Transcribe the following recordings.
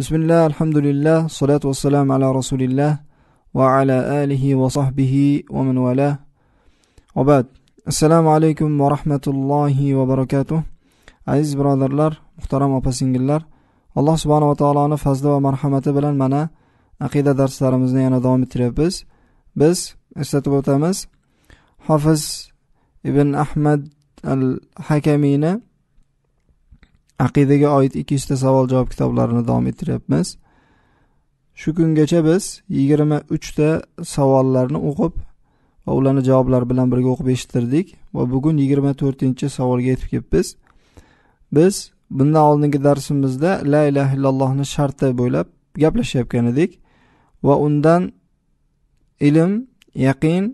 بسم الله الحمد لله الصلاة والسلام على رسول الله وعلى آله وصحبه ومن والاه وبعد السلام عليكم ورحمة الله وبركاته عزيز برادرلر محترم وبسنجلر الله سبحانه وتعالى فضله ومرحمته بلن منا أقيد درس دارمزنا يعني دوام التربيز بس استتبو تمس حافظ ابن أحمد الحكمين aqidaga oid ikki yuzta savol javob kitoblarini davom ettiryapmiz shu kungacha biz yigirma uchta savollarni o'qib va ularni javoblari bilan birga o'qib eshittirdik va bugun yigirma to'rtinchi savolga yetib kelibmiz biz bundan oldingi darsimizda la ilaha illallohni sharti bo'ylab gaplashayotgan edik va undan ilm yaqin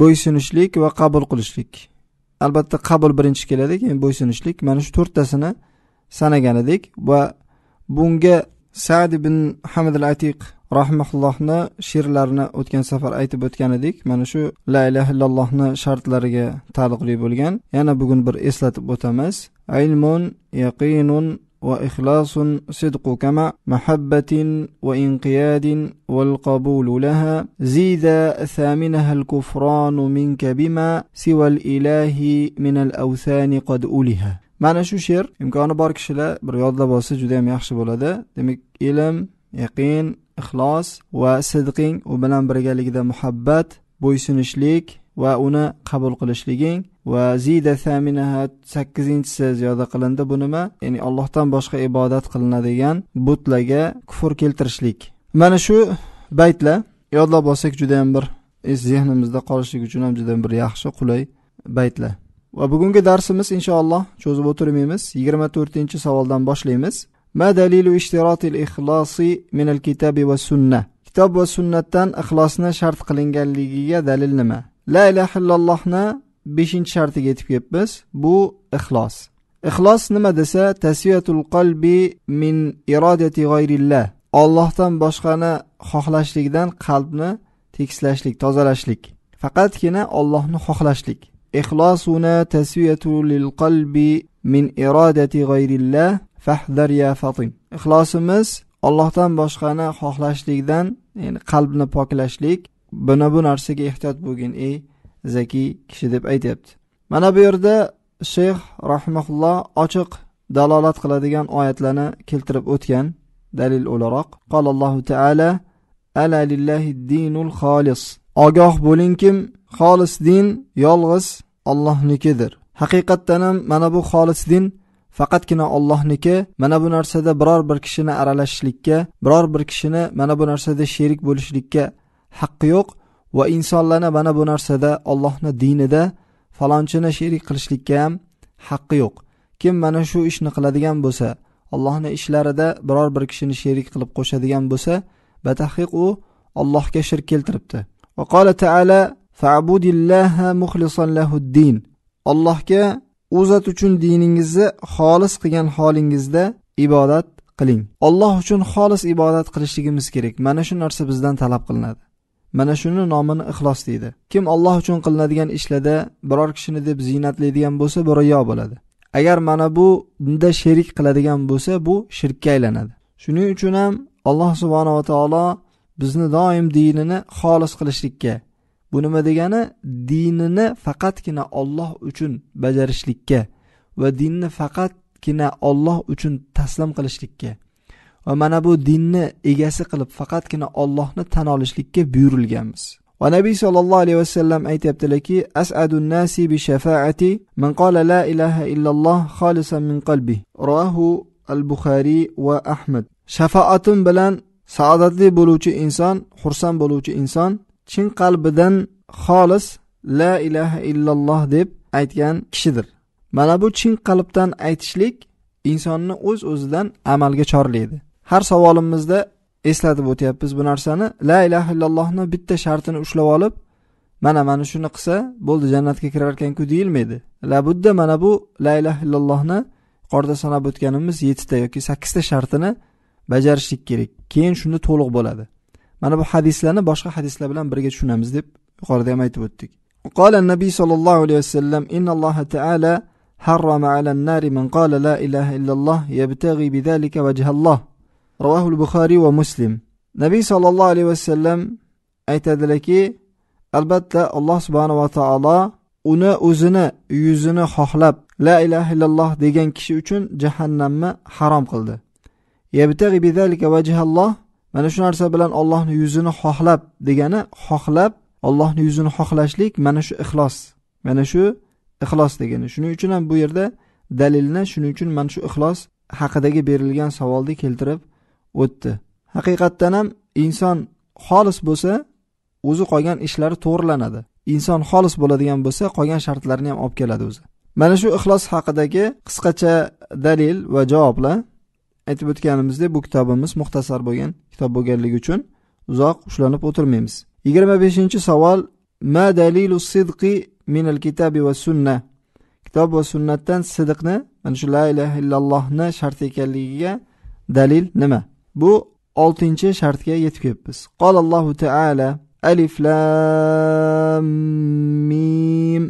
bo'ysunishlik va qabul qilishlik albatta qabul birinchi keladi keyin bo'ysunishlik mana shu to'rttasini sanagan edik va bunga sad ibn hamid al atiq rahmaullohni she'rlarini o'tgan safar aytib o'tgan edik mana shu la ilaha illallohni shartlariga taalluqli bo'lgan yana bugun bir eslatib o'tamiz ilmun yaqinun وإخلاص صدق كما محبة وإنقياد والقبول لها زيد ثامنها الكفران منك بما سوى الإله من الأوثان قد أولها معنى شو شير إمكان بارك شلاء برياض لباس جدام يحشب ولده دمك إلم يقين إخلاص وصدق وبلان برقالك ذا محبات بويسنشليك va uni qabul qilishliging va zida thaminaha sakkizinchisi ziyoda qilindi bu nima ya'ni allohdan boshqa ibodat qilinadigan butlarga kufr keltirishlik mana shu baytlar yodlab olsak juda yam bir zehnimizda qolishligi uchun ham juda bir yaxshi qulay baytlar va bugungi darsimiz inshaalloh cho'zib o'tirmaymiz yigirma to'rtinchi savoldan boshlaymiz ma dalilu ishtirotil min al kitabi va sunna kitob va sunnatdan ixlosni shart qilinganligiga dalil nima la ilaha illallohni beshinchi shartiga yetib kelibmiz bu ixlos ixlos nima desa tasviyatul qalbi min irodati g'ayrillah ollohdan boshqani xohlashlikdan qalbni tekislashlik tozalashlik faqatgina ollohni xohlashlik ixlosuna tasviyatu lil qalbi min irodati g'ayrillah fahdar ya fatim ixlosimiz ollohdan boshqani xohlashlikdan ya'ni qalbni poklashlik buni bu narsaga ehtiyot bo'lgin ey zakiy kishi deb aytyapti mana bu yerda shayx rahimaulloh ochiq dalolat qiladigan oyatlarni keltirib o'tgan dalil o'laroq qolallohu taala ala lillahi dinul xolis ogoh bo'lingkim xolis din yolg'iz ollohnikidir haqiqatdan ham mana bu xolis din faqatgina ollohniki mana bu narsada biror bir kishini aralashishlikka biror bir kishini mana bu narsada sherik bo'lishlikka haqqi yo'q va insonlarni mana bu narsada ollohni dinida falonchini sherik qilishlikka ham haqqi yo'q kim mana shu ishni qiladigan bo'lsa allohni ishlarida biror bir kishini sherik qilib qo'shadigan bo'lsa batahiq u allohga shirk keltiribdi va taala lahuddin allohga u zot uchun diningizni xolis qilgan holingizda ibodat qiling alloh uchun xolis ibodat qilishligimiz kerak mana shu narsa bizdan talab qilinadi mana shuni nomini ixlos deydi kim alloh uchun qilinadigan ishlarda biror kishini deb ziynatlaydigan bo'lsa bu riyo bo'ladi agar mana bu bunda sherik qiladigan bo'lsa bu shirkka aylanadi shuning uchun ham alloh subhanava taolo bizni doim dinini xolis qilishlikka bu nima degani dinini faqatgina olloh uchun bajarishlikka va dinni faqatgina olloh uchun taslim qilishlikka va mana bu dinni egasi qilib faqatgina ollohni tan olishlikka buyurilganmiz va nabiy sollallohu alayhi vasallam aytyaptilarki asadun nasi bi shafaati man qala la ilaha illalloh xolisan min qalbi rohu al buxariy va ahmad shafoatim bilan saodatli bo'luvchi inson xursand bo'luvchi inson chin qalbidan xolis la ilaha illalloh deb aytgan kishidir mana bu chin qalbdan aytishlik insonni o'z o'z o'zidan amalga chorlaydi har savolimizda eslatib o'tyapmiz bu narsani la ilaha illallohni bitta shartini ushlab olib mana mana shuni qilsa bo'ldi jannatga kirar ekanku deyilmaydi labudda mana bu la ilaha illallohni yuqorida sanab o'tganimiz yettita yoki sakkizta shartini bajarishlik kerak keyin shunda to'liq bo'ladi mana bu hadislarni boshqa hadislar bilan birga tushunamiz deb yuqorida ham aytib o'tdik قال النبي صلى الله عليه وسلم إن الله تعالى حرم على النار من قال لا إله إلا الله يبتغي بذلك وجه الله ravohul buxoriy va muslim nabiy sollallohu alayhi vasallam aytadilarki albatta alloh subhanava taolo uni o'zini yuzini xohlab la ilaha illalloh degan kishi uchun jahannamni harom qildi mana shu narsa bilan ollohni yuzini xohlab degani xohlab ollohni yuzini xohlashlik mana shu ixlos mana shu ixlos degani shuning uchun ham bu yerda dalilni shuning uchun mana shu ixlos haqidagi berilgan savolni keltirib o'tdi haqiqatdan ham inson xolis bo'lsa o'zi qolgan ishlari to'g'rilanadi inson xolis bo'ladigan bo'lsa qolgan shartlarni ham olib keladi o'zi mana shu ixlos haqidagi qisqacha dalil va javoblar aytib o'tganimizdek bu kitobimiz muxtasar bo'lgan kitob bo'lganligi uchun uzoq ushlanib o'tirmaymiz yigirma beshinchi savol ma dalilu sidqi minal kitabi va sunna kitob va sunnatdan sidiqni mana shu la ilaha illallohni shart ekanligiga dalil nima bu oltinchi shartga yetib kelibmiz qolallohu taala alif lam mim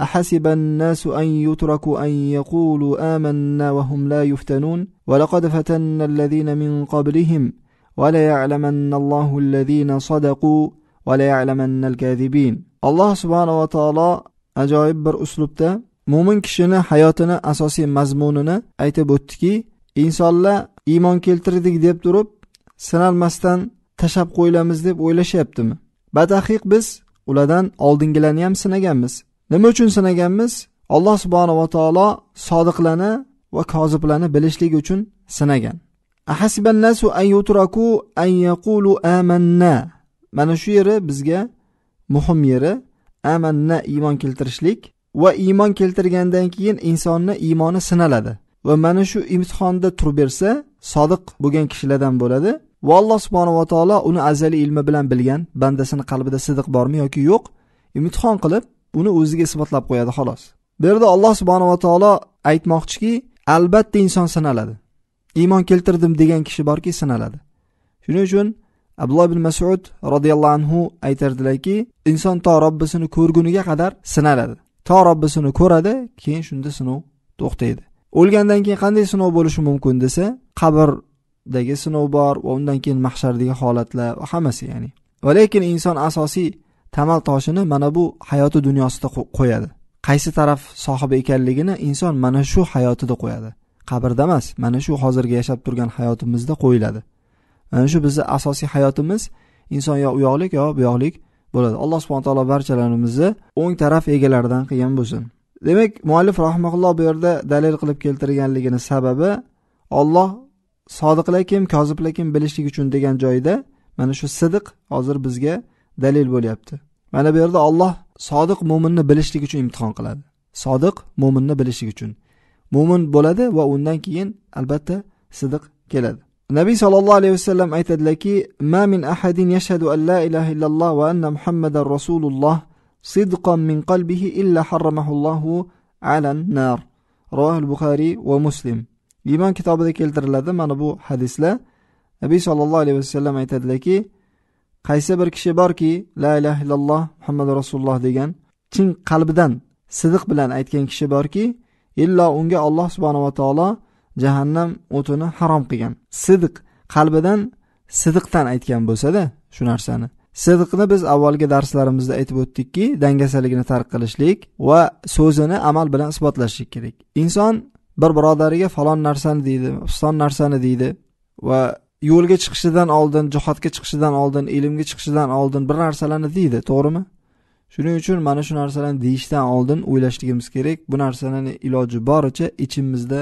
أحسب الناس أن يتركوا أن يقولوا آمنا وهم لا يفتنون ولقد فتنا الذين من قبلهم وليعلمن الله الذين صدقوا وليعلمن الكاذبين alloh subhanava taolo ajoyib bir uslubda mo'min kishini hayotini asosiy mazmunini aytib o'tdiki insonlar iymon keltirdik deb turib sinalmasdan tashlab qo'yilamiz deb o'ylashyaptimi badaqiq biz ulardan oldingilarni ham sinaganmiz nima uchun sinaganmiz alloh subhanava taolo sodiqlarni va koziblarni bilishligi uchun sinagan ahasibannasu an yaqulu amanna mana shu yeri bizga muhim yeri amanna iymon keltirishlik va iymon keltirgandan keyin insonni iymoni sinaladi va mana shu imtihonda turib bersa sodiq bo'lgan kishilardan bo'ladi va alloh subhanava taolo uni azaliy ilmi bilan bilgan bandasini qalbida sidiq bormi yoki yo'q imtihon qilib uni o'ziga isbotlab qo'yadi xolos bu yerda alloh subhanava taolo aytmoqchiki albatta inson sinaladi iymon keltirdim degan kishi borki sinaladi shuning uchun abdulloh ibn masud roziyallohu anhu aytardilarki inson to robbisini ko'rguniga qadar sinaladi to robbisini ko'radi keyin shunda sinov to'xtaydi o'lgandan keyin qanday sinov bo'lishi mumkin desa qabrdagi sinov bor va undan keyin mahshardagi holatlar va hammasi ya'ni va lekin inson asosiy tamal toshini mana bu hayoti dunyosida qo'yadi qaysi taraf sohibi ekanligini inson mana shu hayotida qo'yadi qabrda emas mana shu hozirgi yashab turgan hayotimizda qo'yiladi mana shu bizni asosiy hayotimiz inson yo u yoqlik yo bu yoqlik bo'ladi alloh subhana taolo barchalarimizni o'ng taraf egalaridan qilgan bo'lsin demak muallif rahmaulloh bu yerda dalil qilib keltirganligini sababi olloh sodiqlakim kim bilishlik uchun degan joyda mana shu sidiq hozir bizga dalil bo'lyapti mana bu yerda olloh sodiq mo'minni bilishlik uchun imtihon qiladi sodiq mo'minni bilishlik uchun mo'min bo'ladi va undan keyin albatta sidiq keladi nabiy sollallohu alayhi vasallam aytadilarki ma min ahadin yashhadu an la ilaha illalloh va anna muhammadan rasululloh صدقا من قلبه إلا حرمه الله على النار Bukhari البخاري Muslim. iymon kitobida keltiriladi mana bu hadislar nabiy sallallohu alayhi vasallam aytadiki, qaysi bir kishi borki la ilaha illalloh muhammad rasululloh degan chin qalbidan sidiq bilan aytgan kishi borki illa unga alloh subhanahu va taolo jahannam o'tini harom qilgan sidiq qalbidan sidiqdan aytgan bo'lsa-da shu narsani sidqni biz avvalgi darslarimizda aytib o'tdikki dangasaligini tark qilishlik va so'zini amal bilan isbotlashlik kerak inson bir birodariga falon narsani deydi fiston narsani deydi va yo'lga chiqishidan oldin jihodga chiqishidan oldin ilmga chiqishidan oldin bir narsalarni deydi to'g'rimi shuning uchun mana shu narsalarni deyishdan oldin o'ylashligimiz kerak bu narsalarni iloji boricha ichimizda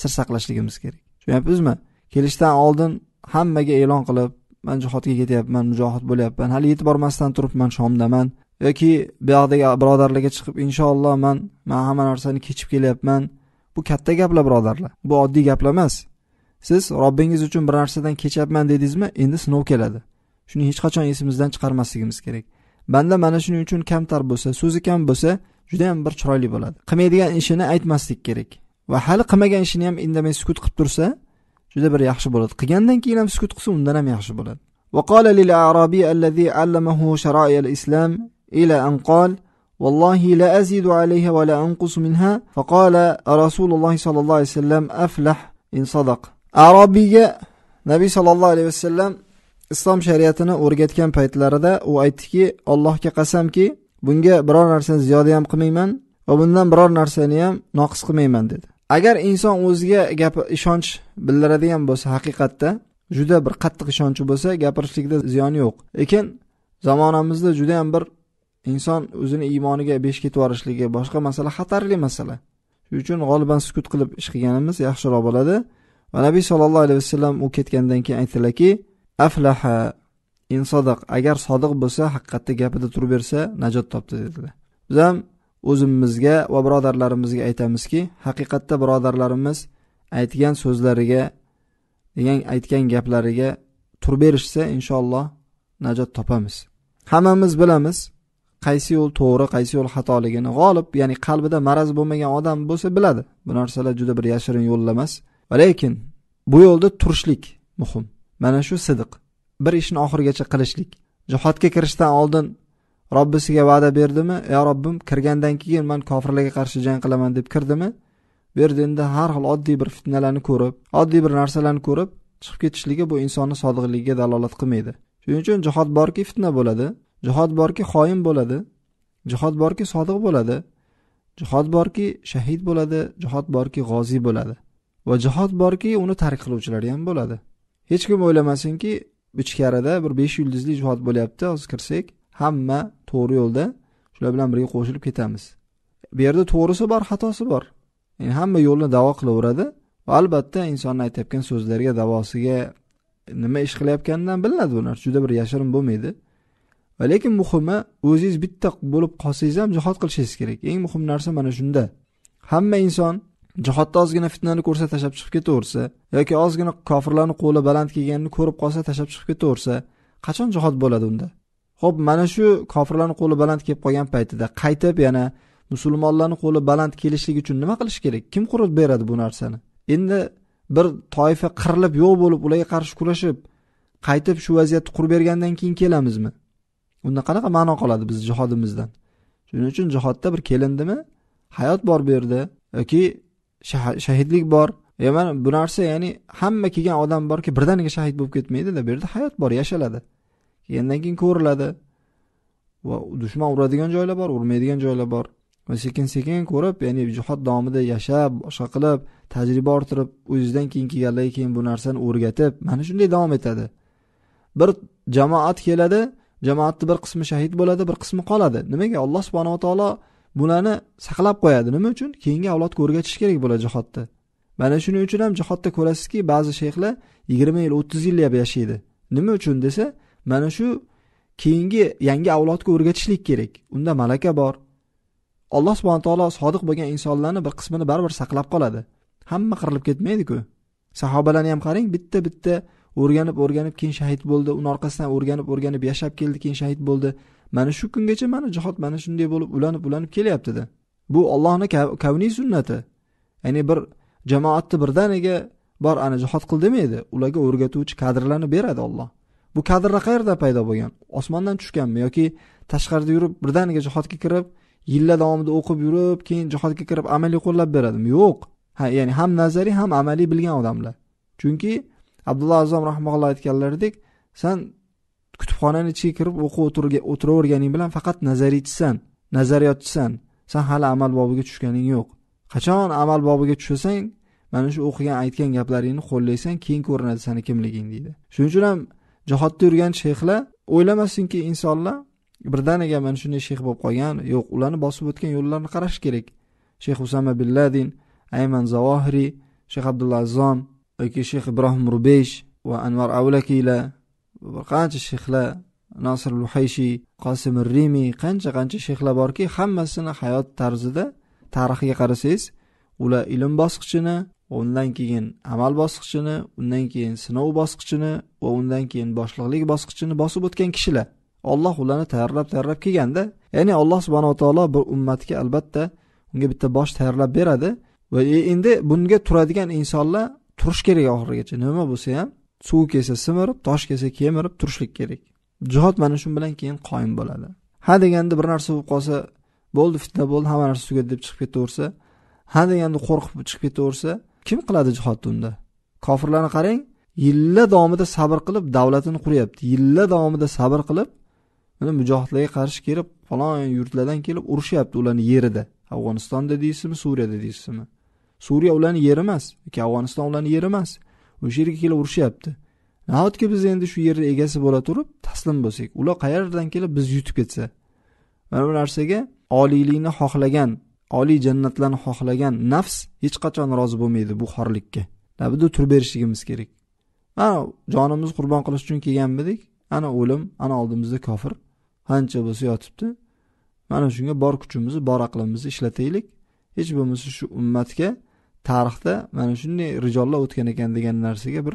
sir saqlashligimiz kerak tushunyapmizmi kelishdan oldin hammaga e'lon qilib man jihodga ketyapman mujohid bo'lyapman hali yetib bormasdan turib man shomdaman yoki bu yoqdagi birodarlarga chiqib inshaalloh man man hamma narsani kechib kelyapman bu katta gaplar birodarlar bu oddiy gaplar emas siz robbingiz uchun bir narsadan kechyapman dedingizmi endi sinov keladi shuni hech qachon esimizdan chiqarmasligimiz kerak banda mana shuning uchun kamtar bo'lsa so'zi kam bo'lsa judayam bir chiroyli bo'ladi qilmaydigan ishini aytmaslik kerak va hali qilmagan ishini ham indamay sukut qilib tursa juda bir yaxshi bo'ladi qilgandan keyin ham sukut qilsa undan ham yaxshi bo'ladi وقال للأعرابي الذي علمه شرائع الإسلام إلى أن قال والله لا أزيد عليها ولا أنقص منها فقال رسول الله صلى الله عليه وسلم أفلح إن صدق أعرابي نبي صلى الله عليه وسلم islom shariatini o'rgatgan paytlarida u aytdiki allohga qasamki bunga biror narsani ziyoda ham qilmayman va bundan biror narsani ham noqis qilmayman dedi agar inson o'ziga gapi ishonch bildiradigan bo'lsa haqiqatda juda bir qattiq ishonchi bo'lsa gapirishlikda ziyon yo'q lekin zamonamizda judayam bir inson o'zini iymoniga besh ketib yuborishligi boshqa masala xatarli masala shuning uchun g'oliban sukut qilib ish qilganimiz yaxshiroq bo'ladi va nabiy sollallohu alayhi vasallam u ketgandan keyin aytdilarki aflaha in sodiq agar sodiq bo'lsa haqiqatda gapida turib bersa najot topdi dedilar biz ham o'zimizga va birodarlarimizga aytamizki haqiqatda birodarlarimiz aytgan so'zlariga degan aytgan gaplariga tur berishsa inshaalloh najot topamiz hammamiz bilamiz qaysi yo'l to'g'ri qaysi yo'l xatoligini g'olib ya'ni qalbida maraz bo'lmagan odam bo'lsa biladi bu narsalar juda bir yashirin yo'llar emas lekin bu yo'lda turishlik muhim mana shu sidiq bir ishni oxirigacha qilishlik jihodga kirishdan oldin robbisiga va'da berdimi yo robbim kirgandan keyin man kofirlarga qarshi jang qilaman deb kirdimi bu yerda endi har xil oddiy bir fitnalarni ko'rib oddiy bir narsalarni ko'rib chiqib ketishligi bu insonni sodiqligiga dalolat qilmaydi shuning uchun jihod borki fitna bo'ladi jihod borki xoin bo'ladi jihod borki sodiq bo'ladi jihod borki shahid bo'ladi jihod borki g'oziy bo'ladi va jihod borki uni tark qiluvchilar ham bo'ladi hech kim o'ylamasinki ichkarida bir besh yulduzli jihod bo'lyapti hozir kirsak hamma to'g'ri yo'lda shular bilan birga qo'shilib ketamiz bu yerda to'g'risi bor xatosi bor yani hamma yo'lni davo qilaveradi va albatta insonni aytayotgan so'zlariga davosiga nima ish qilayotganidan bilinadi bu narsa juda bir yashirin bo'lmaydi va lekin muhimi o'zingiz bitta bo'lib qolsangiz ham jihod qilishingiz kerak eng muhim narsa mana shunda hamma inson jihodda ozgina fitnani ko'rsa tashlab chiqib ketaversa yoki ozgina kofirlarni qo'li baland kelganini ko'rib qolsa tashlab chiqib ketaversa qachon jihod bo'ladi unda ho'p mana shu kofirlarni qo'li baland kelib qolgan paytida qaytib yana musulmonlarni qo'li baland kelishligi uchun nima qilish kerak kim qurib beradi bu narsani endi bir toifa qirilib yo'q bo'lib ularga qarshi kurashib qaytib shu vaziyatni qurib bergandan keyin kelamizmi unda qanaqa ma'no qoladi biz jihodimizdan shuning uchun jihodda bir kelindimi hayot bor bu yerda yoki shahidlik bor mana bu narsa ya'ni hamma kelgan odam borki birdaniga shahid bo'lib ketmaydida bu yerda hayot bor yashaladi keyin keyin ko'riladi va dushman uradigan joylar bor urmaydigan joylar bor va sekin sekin ko'rib ya'ni jihod davomida yashab boshqa qilib tajriba orttirib o'zizdan keyin kelganlarga keyin bu narsani o'rgatib mana shunday davom etadi bir jamoat keladi jamoatni bir qismi shahid bo'ladi bir qismi qoladi nimaga alloh subhanava taolo bularni saqlab qo'yadi nima uchun keyingi avlodga o'rgatish kerak bo'ladi jihodni mana shuning uchun ham jihodda ko'rasizki ba'zi shayxlar yigirma yil o'ttiz yil yashaydi nima uchun desa mana shu keyingi yangi avlodga o'rgatishlik kerak unda malaka bor alloh subhana taolo sodiq bo'lgan insonlarni bir qismini baribir saqlab qoladi hamma qirilib ketmaydiku sahobalarni ham qarang bitta bitta o'rganib o'rganib keyin shahid bo'ldi uni orqasidan o'rganib o'rganib yashab keldi keyin shahid bo'ldi mana shu kungacha mana jihod mana shunday bo'lib ulanib ulanib kelyaptida bu ollohni kavniy sunnati ya'ni bir jamoatni birdaniga bor ana jihod qil demaydi ularga o'rgatuvchi kadrlarni beradi olloh bu kadrlar qayerda paydo bo'lgan osmondan tushganmi yoki tashqarida yurib birdaniga jihodga kirib yillar davomida o'qib yurib keyin jihodga kirib amaliy qo'llab beradimi yo'q ha ya'ni ham nazariy ham amaliy bilgan odamlar chunki abdulloh azom rahmaulloh aytganlaridek san kutubxonani ichiga kirib o'qib o'tiraverganing bilan faqat nazariychisan nazariyotchisan san hali amal bobiga tushganing yo'q qachon amal bobiga tushasang mana shu o'qigan aytgan gaplaringni qo'llaysan keyin ko'rinadi sani kimliging deydi shuning uchun ham jihodda yurgan shayxlar o'ylamasinki insonlar birdaniga mana shunday shayx bo'lib qolgan yo'q ularni bosib o'tgan yo'llarni qarash kerak shayx usama billadin ayman zavohiriy shayx abdulla azzom yoki shayx ibrohim rubesh va anvar avlakiylar bir qancha shayxlar nosir luhayshiy qosim rimiy qancha qancha shayxlar borki hammasini hayot tarzida tarixiga qarasangiz ular ilm bosqichini undan keyin amal bosqichini undan keyin sinov bosqichini va undan keyin boshliqlik bosqichini bosib o'tgan kishilar olloh ularni tayyorlab tayyorlab kelganda ya'ni alloh subhanaa taolo bir ummatga albatta unga bitta bosh tayyorlab beradi va e, endi bunga turadigan insonlar turish kerak oxirigacha nima bo'lsa ham suv kelsa simirib tosh kelsa kemirib turishlik kerak jihod mana shu bilan keyin qoyim bo'ladi ha deganda bir narsa bo'lib qolsa bo'ldi fitna bo'ldi hamma narsa tugadi deb chiqib ketaversa ha deganda qo'rqib chiqib ketaversa kim qiladi jihodni unda kofirlarni qarang yillar davomida sabr qilib davlatini quryapti yillar davomida sabr qilib mana mujohidlarga qarshi kelib falon yurtlardan kelib urushyapti ularni yerida afg'onistonda deysizmi suriyada deysizmi suriya ularni yeri emas yoki afg'oniston ularni yeri emas o'sha yerga kelib urushyapti nahotki biz endi shu yerni egasi bo'la turib taslim bo'lsak ular qayerdan kelib biz yutib ketsa mana bu narsaga oliylikni xohlagan oliy jannatlarni xohlagan nafs hech qachon rozi bo'lmaydi bu xorlikka labida turib berishligimiz kerak mana jonimizni qurbon qilish uchun kelganmidik ana o'lim ana oldimizda kofir qancha bo'lsa yotibdi mana shunga bor kuchimizni bor aqlimizni ishlataylik hech bo'lmasa shu ummatga tarixda mana shunday rijollar o'tgan ekan degan narsaga bir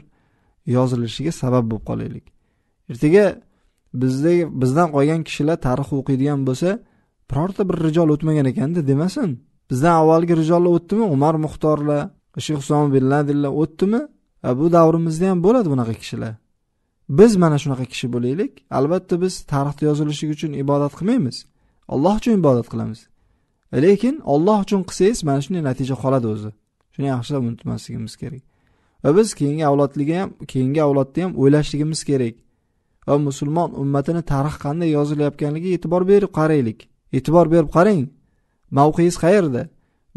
yozilishiga sabab bo'lib qolaylik ertaga bizdagi bizdan qolgan kishilar tarix o'qiydigan bo'lsa birorta bir rijol o'tmagan ekanda demasin bizdan avvalgi rijollar o'tdimi umar muxtorlar shayx husom bin ladinlar o'tdimi bu davrimizda ham bo'ladi bunaqa kishilar biz mana shunaqa kishi bo'laylik albatta biz tarixda yozilishi uchun ibodat qilmaymiz alloh uchun ibodat qilamiz lekin olloh uchun qilsangiz mana shunday natija qoladi o'zi shuni yaxshilab unutmasligimiz kerak va biz keyingi avlodlarga ham keyingi avlodda ham o'ylashligimiz kerak va musulmon ummatini tarix qanday yozilayotganligiga e'tibor berib qaraylik e'tibor berib qarang mavqeingiz qayerda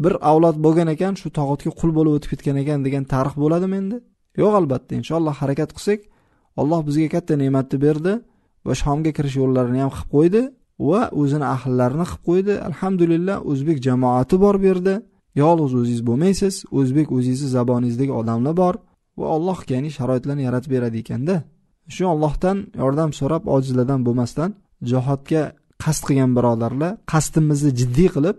bir avlod bo'lgan ekan shu tog'otga qul bo'lib o'tib ketgan ekan degan tarix bo'ladimi endi yo'q albatta inshaalloh harakat qilsak alloh bizga katta ne'matni berdi va shomga kirish yo'llarini ham qilib qo'ydi va o'zini ahllarini qilib qo'ydi alhamdulillah o'zbek jamoati bor bu yerda yolg'iz o'zingiz bo'lmaysiz o'zbek o'zingizni zaboningizdagi odamlar bor va alloh ya'ni sharoitlarni yaratib beradi ekanda shu allohdan yordam so'rab ojizlardan bo'lmasdan jihodga qasd qilgan birodarlar qasdimizni jiddiy qilib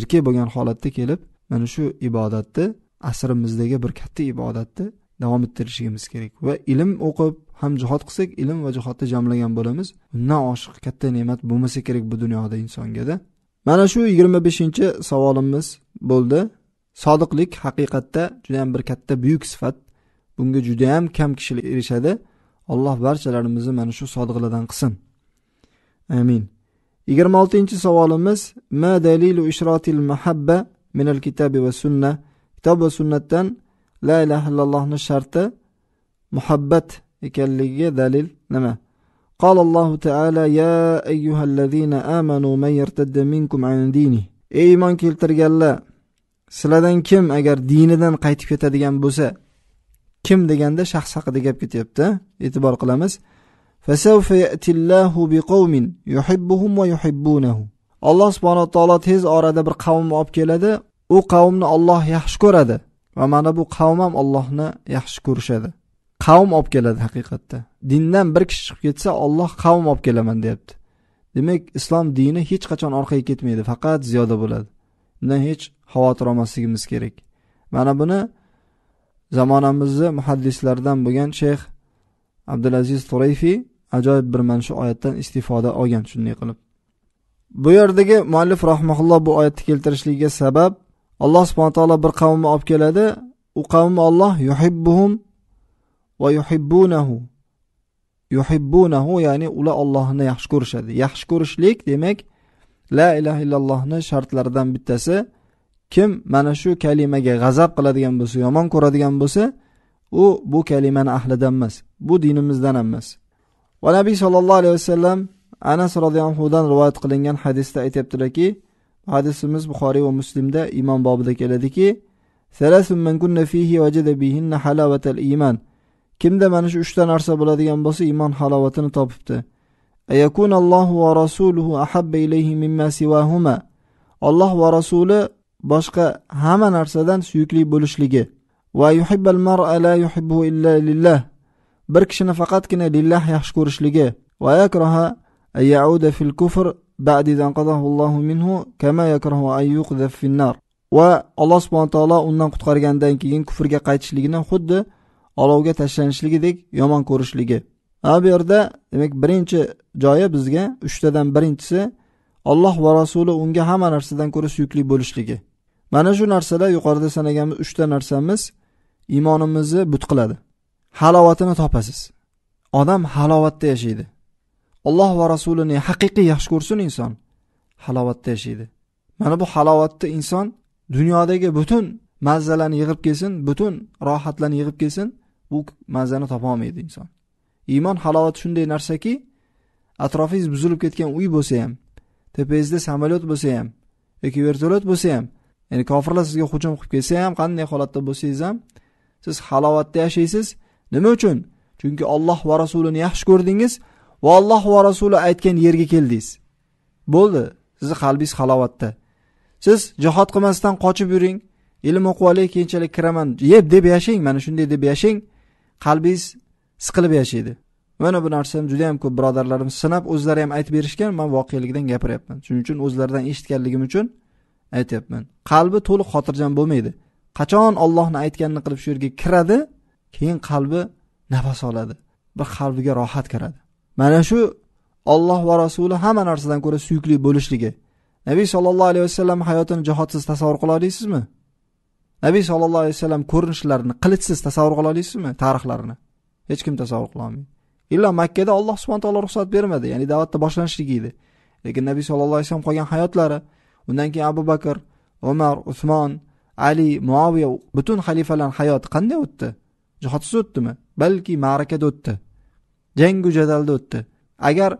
erkak bo'lgan holatda kelib mana shu ibodatni asrimizdagi bir katta ibodatni davom ettirishimiz kerak va ilm o'qib ham jihod qilsak ilm va jihodni jamlagan bo'lamiz undan oshiq katta ne'mat bo'lmasa kerak bu dunyoda insongada mana shu yigirma beshinchi savolimiz bo'ldi sodiqlik haqiqatda judayam bir katta buyuk sifat bunga judayam kam kishilar erishadi alloh barchalarimizni mana shu sodiqlardan qilsin amin yigirma oltinchi savolimiz ma dalilu ishrotil mahabba minal kitabi va sunna kitob va sunnatdan la ilaha illallohni sharti muhabbat ekanligiga dalil nima قال الله تعالى يا أيها الذين آمنوا من يرتد منكم عن دينه ey iymon keltirganlar sizlardan kim agar dinidan qaytib ketadigan bo'lsa kim deganda shaxs haqida gap ketyapti e'tibor qilamiz فسوف يأتي الله بقوم يحبهم ويحبونه alloh subhanava taolo tez orada bir qavm olib keladi u qavmni olloh yaxshi ko'radi va mana bu qavm ham ollohni yaxshi ko'rishadi qavm olib keladi haqiqatda dindan bir kishi chiqib ketsa olloh qavm olib kelaman deyapti demak islom dini hech qachon orqaga ketmaydi faqat ziyoda bo'ladi undan hech xavotir olmasligimiz kerak mana buni zamonamizni muhaddislardan bo'lgan shayx abdulaziz turayfi ajoyib bir mana shu oyatdan istifoda olgan shunday qilib bu yerdagi muallif rahmaulloh bu oyatni keltirishligiga sabab alloh subhana taolo bir qavmni olib keladi u qavmni olloh yuhibbuhum va yuhibbunahu yuhibbunahu ya'ni ular ollohni yaxshi ko'rishadi yaxshi ko'rishlik demak la ilaha illallohni shartlaridan bittasi kim mana shu kalimaga g'azab qiladigan bo'lsa yomon ko'radigan bo'lsa u bu kalimani ahlidan emas bu dinimizdan ham emas va nabiy sollallohu alayhi vasallam anas roziyallohudan rivoyat qilingan hadisda aytyaptilarki hadisimiz buxoriy va muslimda imom bobida keladiki kimda mana shu uchta narsa bo'ladigan bo'lsa iymon halovatini topibdi olloh va rasuluhu ilayhi mimma alloh va rasuli boshqa hamma narsadan suyukli bo'lishligi va yuhibbal mar'a la yuhibbu illa lillah bir kishini faqatgina lillah yaxshi ko'rishligi va yakraha ay yauda fil kufr ba'di qadahu Allah minhu kama yakrahu ay yuqdaf fil nar va Alloh subhanahu taolo undan qutqargandan keyin kufrga qaytishligini xuddi olovga tashlanishligidek yomon ko'rishligi ana bu yerda demak birinchi joyi bizga uchtadan birinchisi alloh va rasuli unga hamma narsadan ko'ra suyukli bo'lishligi mana shu narsalar yuqorida sanaganmiz uchta narsamiz iymonimizni but qiladi halovatini topasiz odam halovatda yashaydi alloh va rasulini haqiqiy yaxshi ko'rsin inson halovatda yashaydi mana bu halovatda inson dunyodagi butun mazzalarni yig'ib kelsin butun rohatlarni yig'ib kelsin bu mazzani topolmaydi inson iymon halovati shunday narsaki atrofingiz buzilib ketgan uy bo'lsa ham tepangizda samolyot bo'lsa ham yoki vertolyot bo'lsa ham ya'ni kofirlar sizga hujum qilib kelsa ham qanday holatda bo'lsangiz ham siz halovatda yashaysiz nima uchun chunki olloh va rasulini yaxshi ko'rdingiz va olloh va rasuli aytgan yerga keldingiz bo'ldi sizni qalbingiz halovatda siz jihod qilmasdan qochib yuring ilm o'qib olay keyinchalik kiraman yeb deb yashang mana shunday deb yashang qalbingiz siqilib yashaydi mana bu narsani juda yam ko'p birodarlarimiz sinab o'zlari ham aytib berishgan man voqelikdan gapiryapman shuning uchun o'zlaridan eshitganligim uchun aytyapman qalbi to'liq xotirjam bo'lmaydi qachon ollohni aytganini qilib shu yerga kiradi keyin qalbi nafas oladi bir qalbiga rohat kiradi mana shu olloh va rasuli hamma narsadan ko'ra suyukli bo'lishligi nabiy sollallohu alayhi vasallam hayotini jihodsiz tasavvur qila olasizmi nabiy sollallohu alayhi vasallam ko'rinishlarini qilichsiz tasavvur qila olasizmi tarixlarini hech kim tasavvur qila olmaydi illo makkada alloh subhana taolo ruxsat bermadi ya'ni da'vatni boshlanishligi edi lekin nabiy sallallohu alayhi vasallam qolgan hayotlari undan keyin abu bakr umar usmon ali muaviya butun xalifalarni hayoti qanday o'tdi jihodsiz o'tdimi balki ma'rakada o'tdi jangu jadalda o'tdi agar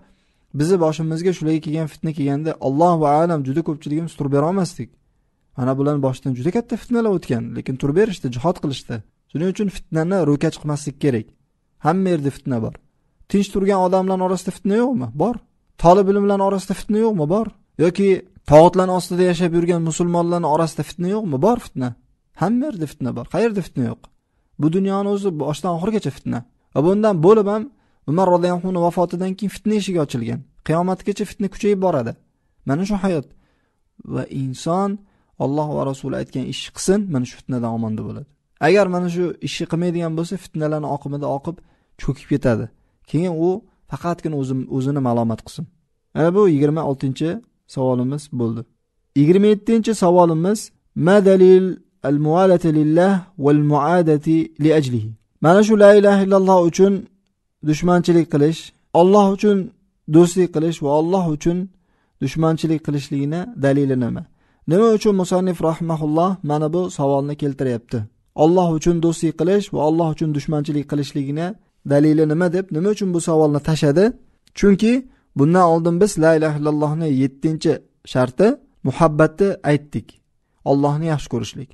bizni boshimizga shulay kelgan fitna kelganda alloh va alam juda ko'pchiligimiz turib berolmasdik mana bularni boshidan juda katta fitnalar o'tgan lekin turib berishdi jihod qilishdi shuning uchun fitnani ro'kach chiqmaslik kerak hamma yerda fitna bor tinch turgan odamlar orasida fitna yo'qmi bor tolib ilmlar orasida fitna yo'qmi bor yoki tog'utlar ostida yashab yurgan musulmonlarni orasida fitna yo'qmi bor fitna hamma yerda fitna bor qayerda fitna yo'q bu dunyoni o'zi boshidan oxirigacha fitna va bundan bo'lib ham umar roziyallohu anhu vafotidan keyin fitna eshigi ochilgan qiyomatgacha fitna kuchayib boradi mana shu hayot va inson alloh va rasuli aytgan ishni qilsin mana shu fitnadan omonda bo'ladi agar mana shu ishni qilmaydigan bo'lsa fitnalarni oqimida oqib cho'kib ketadi keyin u faqatgina o'zini malomat qilsin ana bu yigirma oltinchi savolimiz bo'ldi yigirma yettinchi savolimiz ma dalil al mualati lillah val muadati li ajlihi mana shu la ilaha illalloh uchun dushmanchilik qilish olloh uchun do'stlik qilish va olloh uchun dushmanchilik qilishligini dalili nima nima uchun musannif rahmaulloh mana bu savolni keltiryapti olloh uchun do'stlik qilish va olloh uchun dushmanchilik qilishligini dalili nima deb nima uchun bu savolni tashladi chunki bundan oldin biz la illaha illallohni yettinchi sharti muhabbatni aytdik ollohni yaxshi ko'rishlik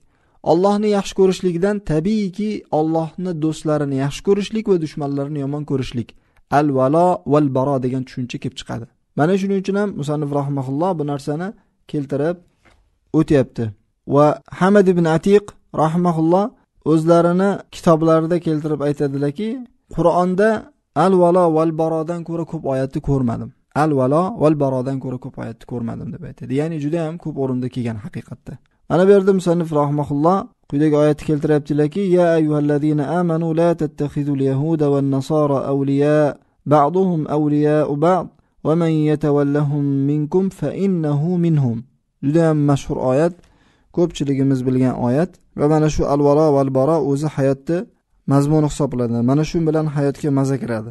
ollohni yaxshi ko'rishlikdan tabiiyki ollohni do'stlarini yaxshi ko'rishlik va dushmanlarini yomon ko'rishlik al valo val baro degan tushuncha kelib chiqadi mana shuning uchun ham musanif rahmaulloh bu narsani keltirib o'tyapti va hamad ibn atiq rahmaulloh o'zlarini kitoblarida keltirib aytadilarki qur'onda al valo val barodan ko'ra ko'p oyatni ko'rmadim al valo val barodan ko'ra ko'p oyatni ko'rmadim deb aytadi ya'ni juda yam ko'p o'rinda kelgan haqiqatda ana bu yerda musannif rahmaulloh quyidagi oyatni keltiryaptilarki ya ayyuhallazina amanu la tattakhidul yahuda wan nasara awliya ba'duhum awliya'u ba'd va man yatawallahum minkum fa innahu minhum juda ham mashhur oyat ko'pchiligimiz bilgan oyat va mana shu alvaro valbaro o'zi hayotda mazmuni hisoblanadi mana shu bilan hayotga maza kiradi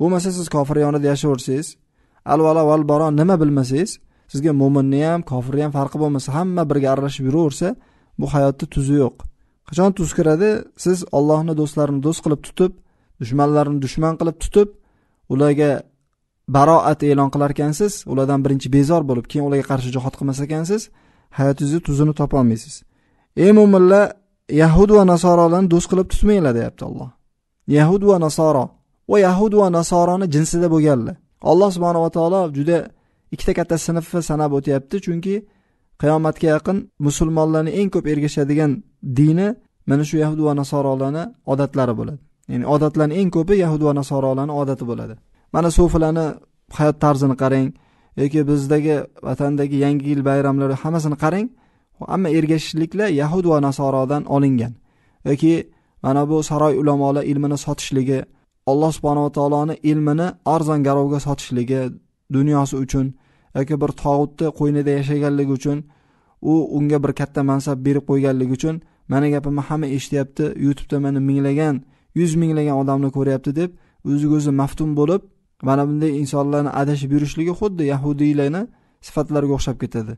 bo'lmasa siz kofir yonida yashayversangiz alvalo val baro nima bilmasangiz sizga mo'minni ham kofirni ham farqi bo'lmasa hamma birga aralashib yuraversa bu hayotni tuzi yo'q qachon tuz kiradi siz ollohni do'stlarini do'st qilib tutib dushmanlarni dushman qilib tutib ularga baroat e'lon qilar ekansiz ulardan birinchi bezor bo'lib keyin ularga qarshi jihod qilmas ekansiz hayotingizni tuzini topolmaysiz ey mo'minlar yahud va nasorolarni do'st qilib tutmanglar deyapti alloh yahud va nasoro va yahud va nasoroni jinsida bo'lganlar alloh subhanava taolo juda ikkita katta sinfni sanab o'tyapti chunki qiyomatga yaqin musulmonlarni eng ko'p ergashadigan dini mana shu yahud va nasorolarni odatlari bo'ladi ya'ni odatlarni eng ko'pi yahud va nasorolarni odati bo'ladi mana sufilarni hayot tarzini qarang yoki bizdagi vatandagi yangi yil bayramlari hammasini qarang hamma ergashishliklar yahud va nasorodan olingan yoki mana bu saroy ulamolar ilmini sotishligi alloh subhanava taoloni ilmini arzon garovga sotishligi dunyosi uchun yoki bir tog'utni qo'ynida yashaganligi uchun u unga bir katta mansab berib qo'yganligi uchun mani gapimni hamma eshityapti youtubeda meni minglagan yuz minglagan odamni ko'ryapti deb o'ziga o'zi maftun bo'lib mana bunday insonlarni adashib yurishligi xuddi yahudiylarni sifatlariga o'xshab ketadi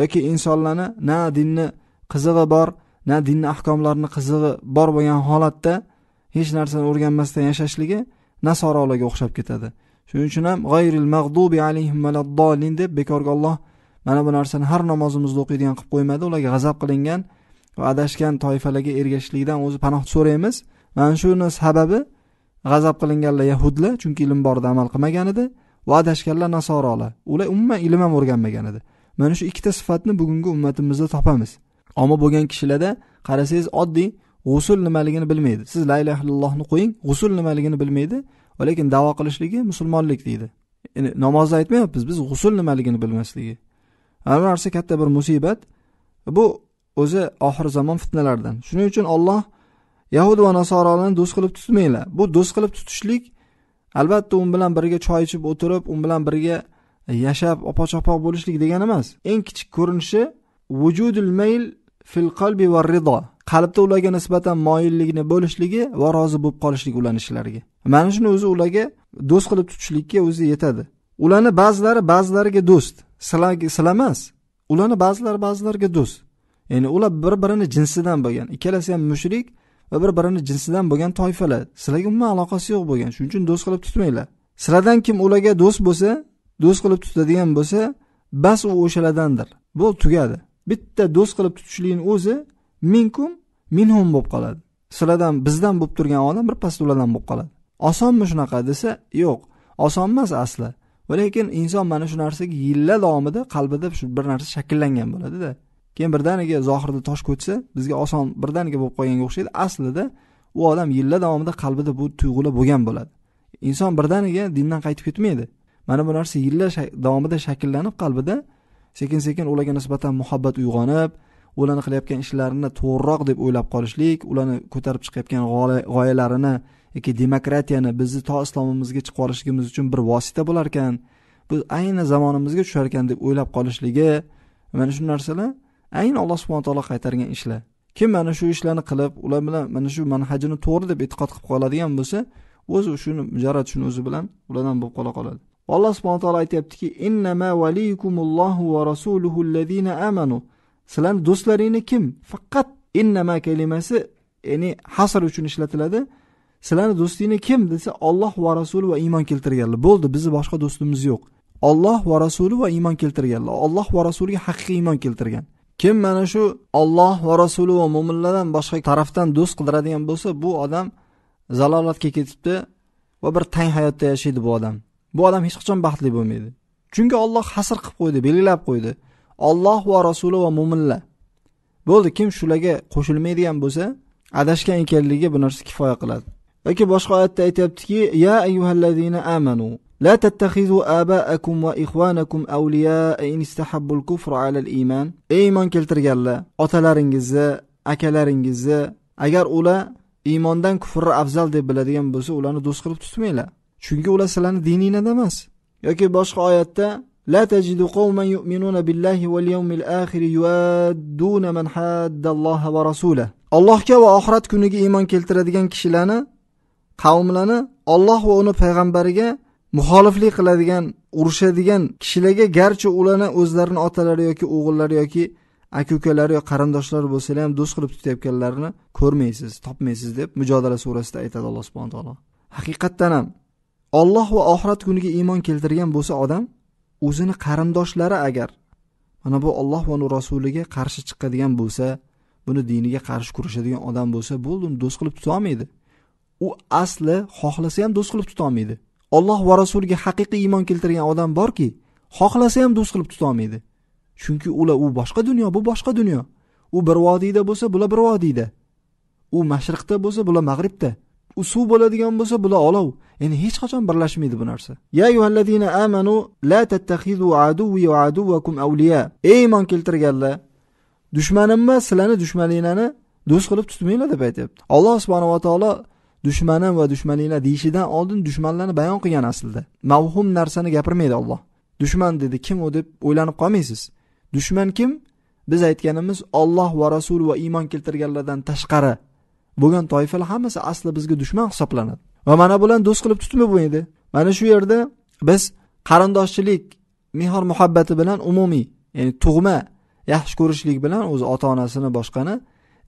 yoki insonlarni na dinni qizig'i bor na dinni ahkomlarini qizig'i bor bo'lgan holatda hech narsani o'rganmasdan yashashligi nasorolarga o'xshab ketadi shuning uchun ham g'ayril mag'dubi alayhim valaddolin deb bekorga olloh mana bu narsani har namozimizda o'qiydigan qilib qo'ymadi ularga g'azab qilingan va adashgan toifalarga ergashishlikdan o'zi panoh so'raymiz mana shuni sababi g'azab qilinganlar yahudlar chunki ilm borida amal qilmagan edi va adashganlar nasorolar ular umuman ilm ham o'rganmagan edi mana shu ikkita sifatni bugungi ummatimizda topamiz omma bo'lgan kishilarda qarasangiz oddiy g'usul nimaligini bilmaydi siz la illaha illallohni qo'ying g'usul nimaligini bilmaydi lekin davo qilishligi musulmonlik deydi endi namozni aytmayapmiz biz g'usul nimaligini bilmasligi mana bu narsa katta bir musibat bu o'zi oxir zamon fitnalaridan shuning uchun olloh yahud va nasorolarni do'st qilib tutmanglar bu do'st qilib tutishlik albatta u bilan birga choy ichib o'tirib u bilan birga yashab opa chopoq bo'lishlik degani emas eng kichik ko'rinishi vujudul mayl fil qalbi va rido qalbda ularga nisbatan moyillikni bo'lishligi va rozi bo'lib qolishlik ularni ishlariga mana shuni o'zi ularga do'st qilib tutishlikka o'zi yetadi ularni ba'zilari ba'zilariga do'st sila emas ularni ba'zilari ba'zilariga do'st ya'ni ular bir birini jinsidan bo'lgan ikkalasi ham mushrik va bir birini jinsidan bo'lgan toifalar sizlarga umuman aloqasi yo'q bo'lgan shuning uchun do'st qilib tutmanglar sizlardan kim ularga do'st bo'lsa do'st qilib tutadigan bo'lsa bas u o'shalardandir bu tugadi bitta do'st qilib tutishlikni o'zi minkum minhum bo'lib qoladi sizlardan bizdan bo'lib turgan odam birpasda ulardan bo'lib qoladi osonmi shunaqa desa yo'q oson emas asli lekin inson mana shu narsaga yillar davomida qalbida shu bir narsa shakllangan bo'ladida keyin birdaniga zohirda tosh ko'chsa bizga oson birdaniga bo'lib qolganga o'xshaydi aslida u odam yillar davomida qalbida bu tuyg'ular bo'lgan bo'ladi inson birdaniga dindan qaytib ketmaydi mana bu narsa yillar davomida shakllanib qalbida sekin sekin ularga nisbatan muhabbat uyg'onib ularni qilayotgan ishlarini to'g'riroq deb o'ylab qolishlik ularni ko'tarib chiqayotgan g'oyalarini yoki demokratiyani bizni to islomimizga chiqib olishligimiz uchun bir vosita bo'lar ekan biz ayni zamonimizga tushar ekan deb o'ylab qolishligi mana shu narsalar ayni alloh subhana taolo qaytargan ishlar kim mana shu ishlarni qilib ular bilan mana shu manhajini to'g'ri deb e'tiqod qilib qoladigan bo'lsa o'zi shuni mujarrat shuni o'zi bilan ulardan bo'lib qola qoladi alloh subhanahu taolo "Inna ma valiyukumullohu va rasuluhu allazina amanu Sizlarning do'stlaringiz kim faqat innama kalimasi ya'ni hasr uchun ishlatiladi Sizlarning do'stingiz kim desa Alloh va rasuli va iymon keltirganlar bo'ldi bizning boshqa do'stimiz yo'q Alloh va rasuli va iymon keltirganlar Alloh va rasuliga haqiqiy iymon keltirgan kim mana shu Alloh va rasuli va mu'minlardan boshqa tarafdan do'st qidiradigan bo'lsa bu odam zalolatga ketibdi va bir tang hayotda yashaydi bu odam bu odam hech qachon baxtli bo'lmaydi chunki olloh hasr qilib qo'ydi belgilab qo'ydi olloh va rasuli va mo'minlar bo'ldi kim shularga qo'shilmaydigan bo'lsa adashgan ekanligiga bu narsa kifoya qiladi yoki boshqa oyatda aytyaptiki ya ayyuhallazina amanu لا تتخذوا آباءكم وإخوانكم أولياء إن استحبوا الكفر على الإيمان إيمان keltirganlar otalaringizni akalaringizni agar ular iymondan kufrni afzal deb biladigan bo'lsa ularni do'st qilib tutmanglar chunki ular sizlarni dininglarda emas yoki boshqa oyatda la tajidu تجد yu'minuna billahi wal yawmil akhir يوادون man حاد va ورسوله allohga va oxirat kuniga iymon keltiradigan kishilarni qavmlarni Alloh va uni payg'ambariga muxoliflik qiladigan urushadigan kishilarga garchi ularni o'zlarini otalari yoki o'g'illari yoki aka ukalari yo qarindoshlari bo'lsalar ham do'st qilib tutayotganlarini ko'rmaysiz topmaysiz deb mujodala surasida aytadi alloh subhana taolo haqiqatdan ham olloh va oxirat kuniga iymon keltirgan bo'lsa odam o'zini qarindoshlari agar mana bu olloh va uni rasuliga qarshi chiqadigan bo'lsa buni diniga qarshi kurashadigan odam bo'lsa bo'ldi uni do'st qilib tutolmaydi u asli xohlasa ham do'st qilib tutolmaydi olloh va rasuliga haqiqiy iymon keltirgan odam borki xohlasa ham do'st qilib tutolmaydi chunki ular u boshqa dunyo bu boshqa dunyo u bir vodiyda bo'lsa bular bir vodiyda u mashriqda bo'lsa bular mag'ribda suv bo'ladigan bo'lsa bular olov endi hech qachon birlashmaydi bu narsa ya amanu la ey iymon keltirganlar dushmanimni sizlarni dushmaninglarni do'st qilib tutmanglar deb aytyapti alloh subhanava taolo dushmanim va dushmaninglar deyishidan oldin dushmanlarni bayon qilgan aslida mavhum narsani gapirmaydi olloh dushman dedi kim u deb o'ylanib qolmaysiz dushman kim biz aytganimiz olloh va rasul va iymon keltirganlardan tashqari bo'lgan toifalar hammasi asli bizga dushman hisoblanadi va mana bularni do'st qilib tutmay bo'lmaydi mana shu yerda biz qarindoshchilik mehr muhabbati bilan umumiy ya'ni tug'ma yaxshi ko'rishlik bilan o'zi ota onasini boshqani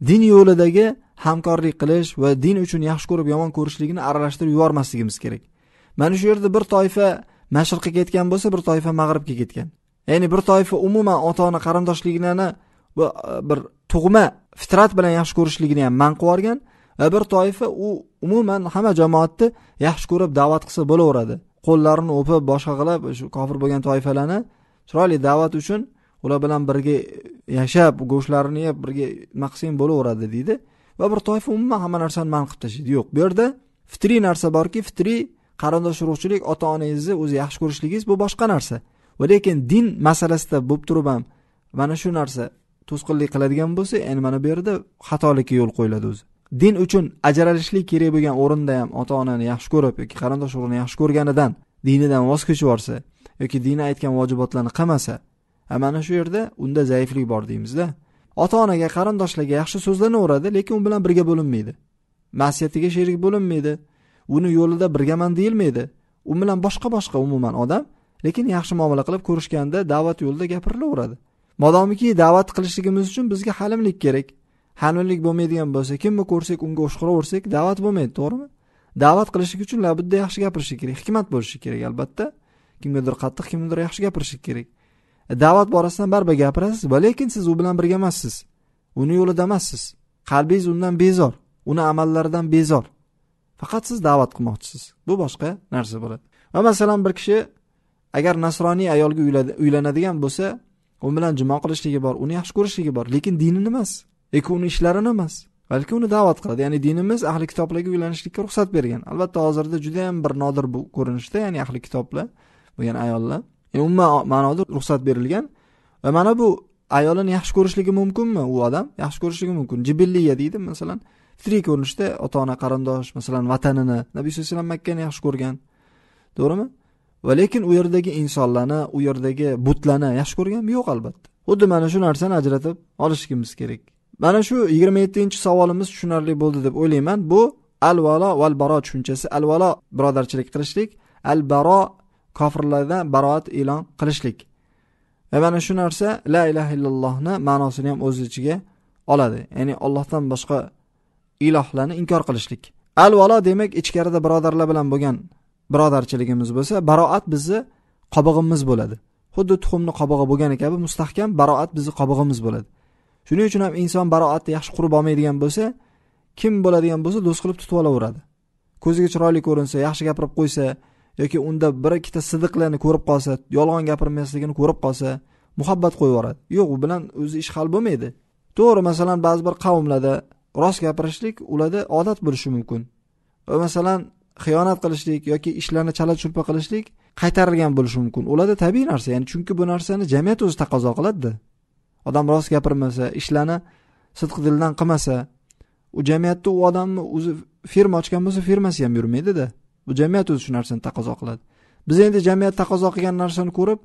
din yo'lidagi hamkorlik qilish va din uchun yaxshi ko'rib yomon ko'rishligini aralashtirib yubormasligimiz kerak mana shu yerda bir toifa mashriqqa ketgan bo'lsa bir toifa mag'ribga ketgan ya'ni bir toifa umuman ota ona qarindoshligini bir tug'ma fitrat bilan yaxshi ko'rishligini ham man qilib yuborgan va bir toifa u umuman hamma jamoatni yaxshi ko'rib da'vat qilsa bo'laveradi qo'llarini o'pib boshqa qilib shu kofir bo'lgan toifalarni chiroyli da'vat uchun ular bilan birga yashab go'shtlarini yeb birga nima qilsang bo'laveradi deydi va bir toifa umuman hamma narsani man qilib tashlaydi yo'q bu yerda fitriy narsa borki fitriy qarindosh urug'chilik ota onangizni o'zi yaxshi ko'rishligingiz bu boshqa narsa va lekin din masalasida bo'lib turib ham mana shu narsa to'sqinlik qiladigan bo'lsa endi mana bu yerda xatolikka yo'l qo'yiladi o'zi din uchun ajralishlik kerak bo'lgan o'rinda ham ota onani yaxshi ko'rib yoki qarindosh urug'ni yaxshi ko'rganidan dinidan voz kechib yuborsa yoki dini aytgan vojibotlarni qilmasa mana shu yerda unda zaiflik bor deymizda ota onaga qarindoshlarga yaxshi so'zlanaveradi lekin u bilan birga bo'linmaydi masiyatiga sherik bo'linmaydi uni yo'lida birgaman deyilmaydi u bilan boshqa boshqa umuman odam lekin yaxshi muomala qilib ko'rishganda da'vat yo'lida gapirilaveradi modomiki da'vat qilishligimiz uchun bizga halimlik kerak halimlik bo'lmaydigan bo'lsa kimni ko'rsak unga o'shqiraversak da'vat bo'lmaydi to'g'rimi da'vat qilishlik uchun labidda yaxshi gapirishi kerak hikmat bo'lishi kerak albatta kimgadir qattiq kimgadir yaxshi gapirishi kerak e, da'vat borasida baribir gapirasiz va lekin siz u bilan birga emassiz uni yo'lida emassiz qalbingiz undan bezor uni amallaridan bezor faqat siz da'vat qilmoqchisiz bu boshqa narsa bo'ladi va masalan bir kishi agar nasroniy ayolga uylanadigan bo'lsa u bilan jumo qilishligi bor uni yaxshi ko'rishligi bor lekin dinini emas yoki uni ishlarini emas balki uni da'vat qiladi ya'ni dinimiz ahli kitoblarga uylanishlikka ruxsat bergan albatta hozirda juda yam bir nodir bu ko'rinishda ya'ni ahli kitoblar bo'lgan ayollar e, umuman ma'noda ruxsat berilgan va mana bu ayolini yaxshi ko'rishligi mumkinmi u odam yaxshi ko'rishligi mumkin jibilliya deydi masalan fitriy ko'rinishda ota ona qarindosh masalan vatanini nabiy sallallohu alayhi vasallam makkani yaxshi ko'rgan to'g'rimi va lekin u yerdagi insonlarni u yerdagi butlarni yaxshi ko'rganmi yo'q albatta xuddi mana shu narsani ajratib olishimiz kerak mana shu yigirma yettinchi savolimiz tushunarli bo'ldi deb o'ylayman bu al valo val baro tushunchasi al valo birodarchilik qilishlik al baro kofirlardan baroat e'lon qilishlik va mana shu narsa la ilaha illallohni ma'nosini ham o'z ichiga oladi ya'ni ollohdan boshqa ilohlarni inkor qilishlik al valo demak ichkarida birodarlar bilan bo'lgan birodarchiligimiz bo'lsa baroat bizni qobig'imiz bo'ladi xuddi tuxumni qobig'i bo'lgani kabi mustahkam baroat bizni qobig'imiz bo'ladi shuning uchun ham inson baroatni yaxshi qurib olmaydigan bo'lsa kim bo'ladigan bo'lsa do'st qilib tutib olaveradi ko'ziga chiroyli ko'rinsa yaxshi gapirib qo'ysa yoki unda bir ikkita sidiqlarni ko'rib qolsa yolg'on gapirmasligini ko'rib qolsa muhabbat qo'yib yuboradi yo'q u bilan o'zi ish hal bo'lmaydi to'g'ri masalan ba'zi bir qavmlarda rost gapirishlik ularda odat bo'lishi mumkin va masalan xiyonat qilishlik yoki ishlarni chala chulpa qilishlik qaytarilgan bo'lishi mumkin ularda tabiiy narsa ya'ni chunki bu narsani jamiyat o'zi taqozo qiladida odam rost gapirmasa ishlarni sidqi dildan qilmasa u jamiyatda u odamni o'zi firma ochgan bo'lsa firmasi ham yurmaydida bu jamiyat o'zi shu narsani taqozo qiladi biz endi jamiyat taqozo qilgan narsani ko'rib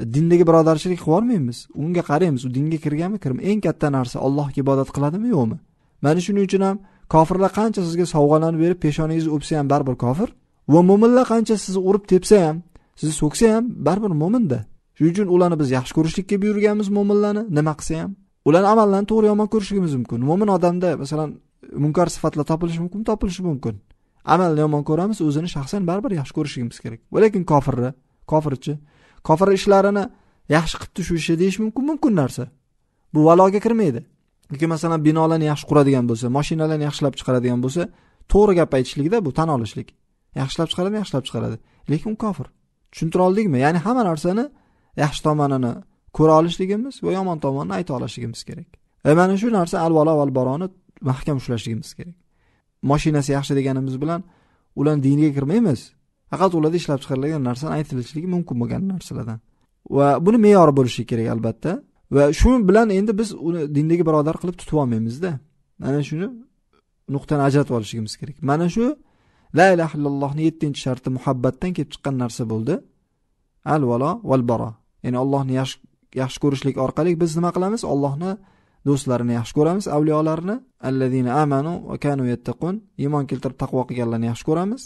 e, dindagi birodarchilik qilib yubormaymiz unga qaraymiz u dinga kirganmi kirmi eng katta narsa allohga ibodat qiladimi yo'qmi mana shuning uchun ham kofirlar qancha sizga sovg'alarni berib peshoningizni o'psa ham baribir kofir va mo'minlar qancha sizni urib tepsa ham sizni so'ksa ham baribir mo'minda shuning uchun ularni biz yaxshi ko'rishlikka buyurganmiz mo'minlarni nima qilsa ham ularni amallarini to'g'ri yomon ko'rishligimiz mumkin mo'min odamda masalan munkar sifatlar topilishi mumkin topilishi mumkin amalni yomon ko'ramiz o'zini shaxsan baribir yaxshi ko'rishligimiz kerak lekin kofirni kofirchi kofir ishlarini yaxshi qilibdi shu ishi deyish mumkin mumkin narsa bu valoga kirmaydi yoki masalan binolarni yaxshi quradigan bo'lsa mashinalarni yaxshilab chiqaradigan bo'lsa to'g'ri gap aytishlikda bu tan olishlik yaxshilab chiqaradi yaxshilab chiqaradi lekin u kofir tushuntira oldikmi ya'ni hamma narsani yaxshi tomonini ko'ra olishligimiz va yomon tomonini ayta olishligimiz kerak e mana shu narsa alvalo val boroni mahkam ushlashligimiz kerak moshinasi yaxshi deganimiz bilan ularni diniga kirmaymiz faqat ularda ishlab chiqarilgan narsani aytilishligi mumkin bo'lgan narsalardan va buni me'yori bo'lishi kerak albatta va shu bilan endi biz uni dindagi birodar qilib tutib olmaymizda mana shuni nuqtani ajratib olishligimiz kerak mana shu la ilaha illallohni yettinchi sharti muhabbatdan kelib chiqqan narsa bo'ldi al valo val baro ya'ni ollohni yaxshi ko'rishlik orqali biz nima qilamiz ollohni do'stlarini yaxshi ko'ramiz avliyolarini allazina amanu va kanu yattaqun iymon keltirib taqvo qilganlarni yaxshi ko'ramiz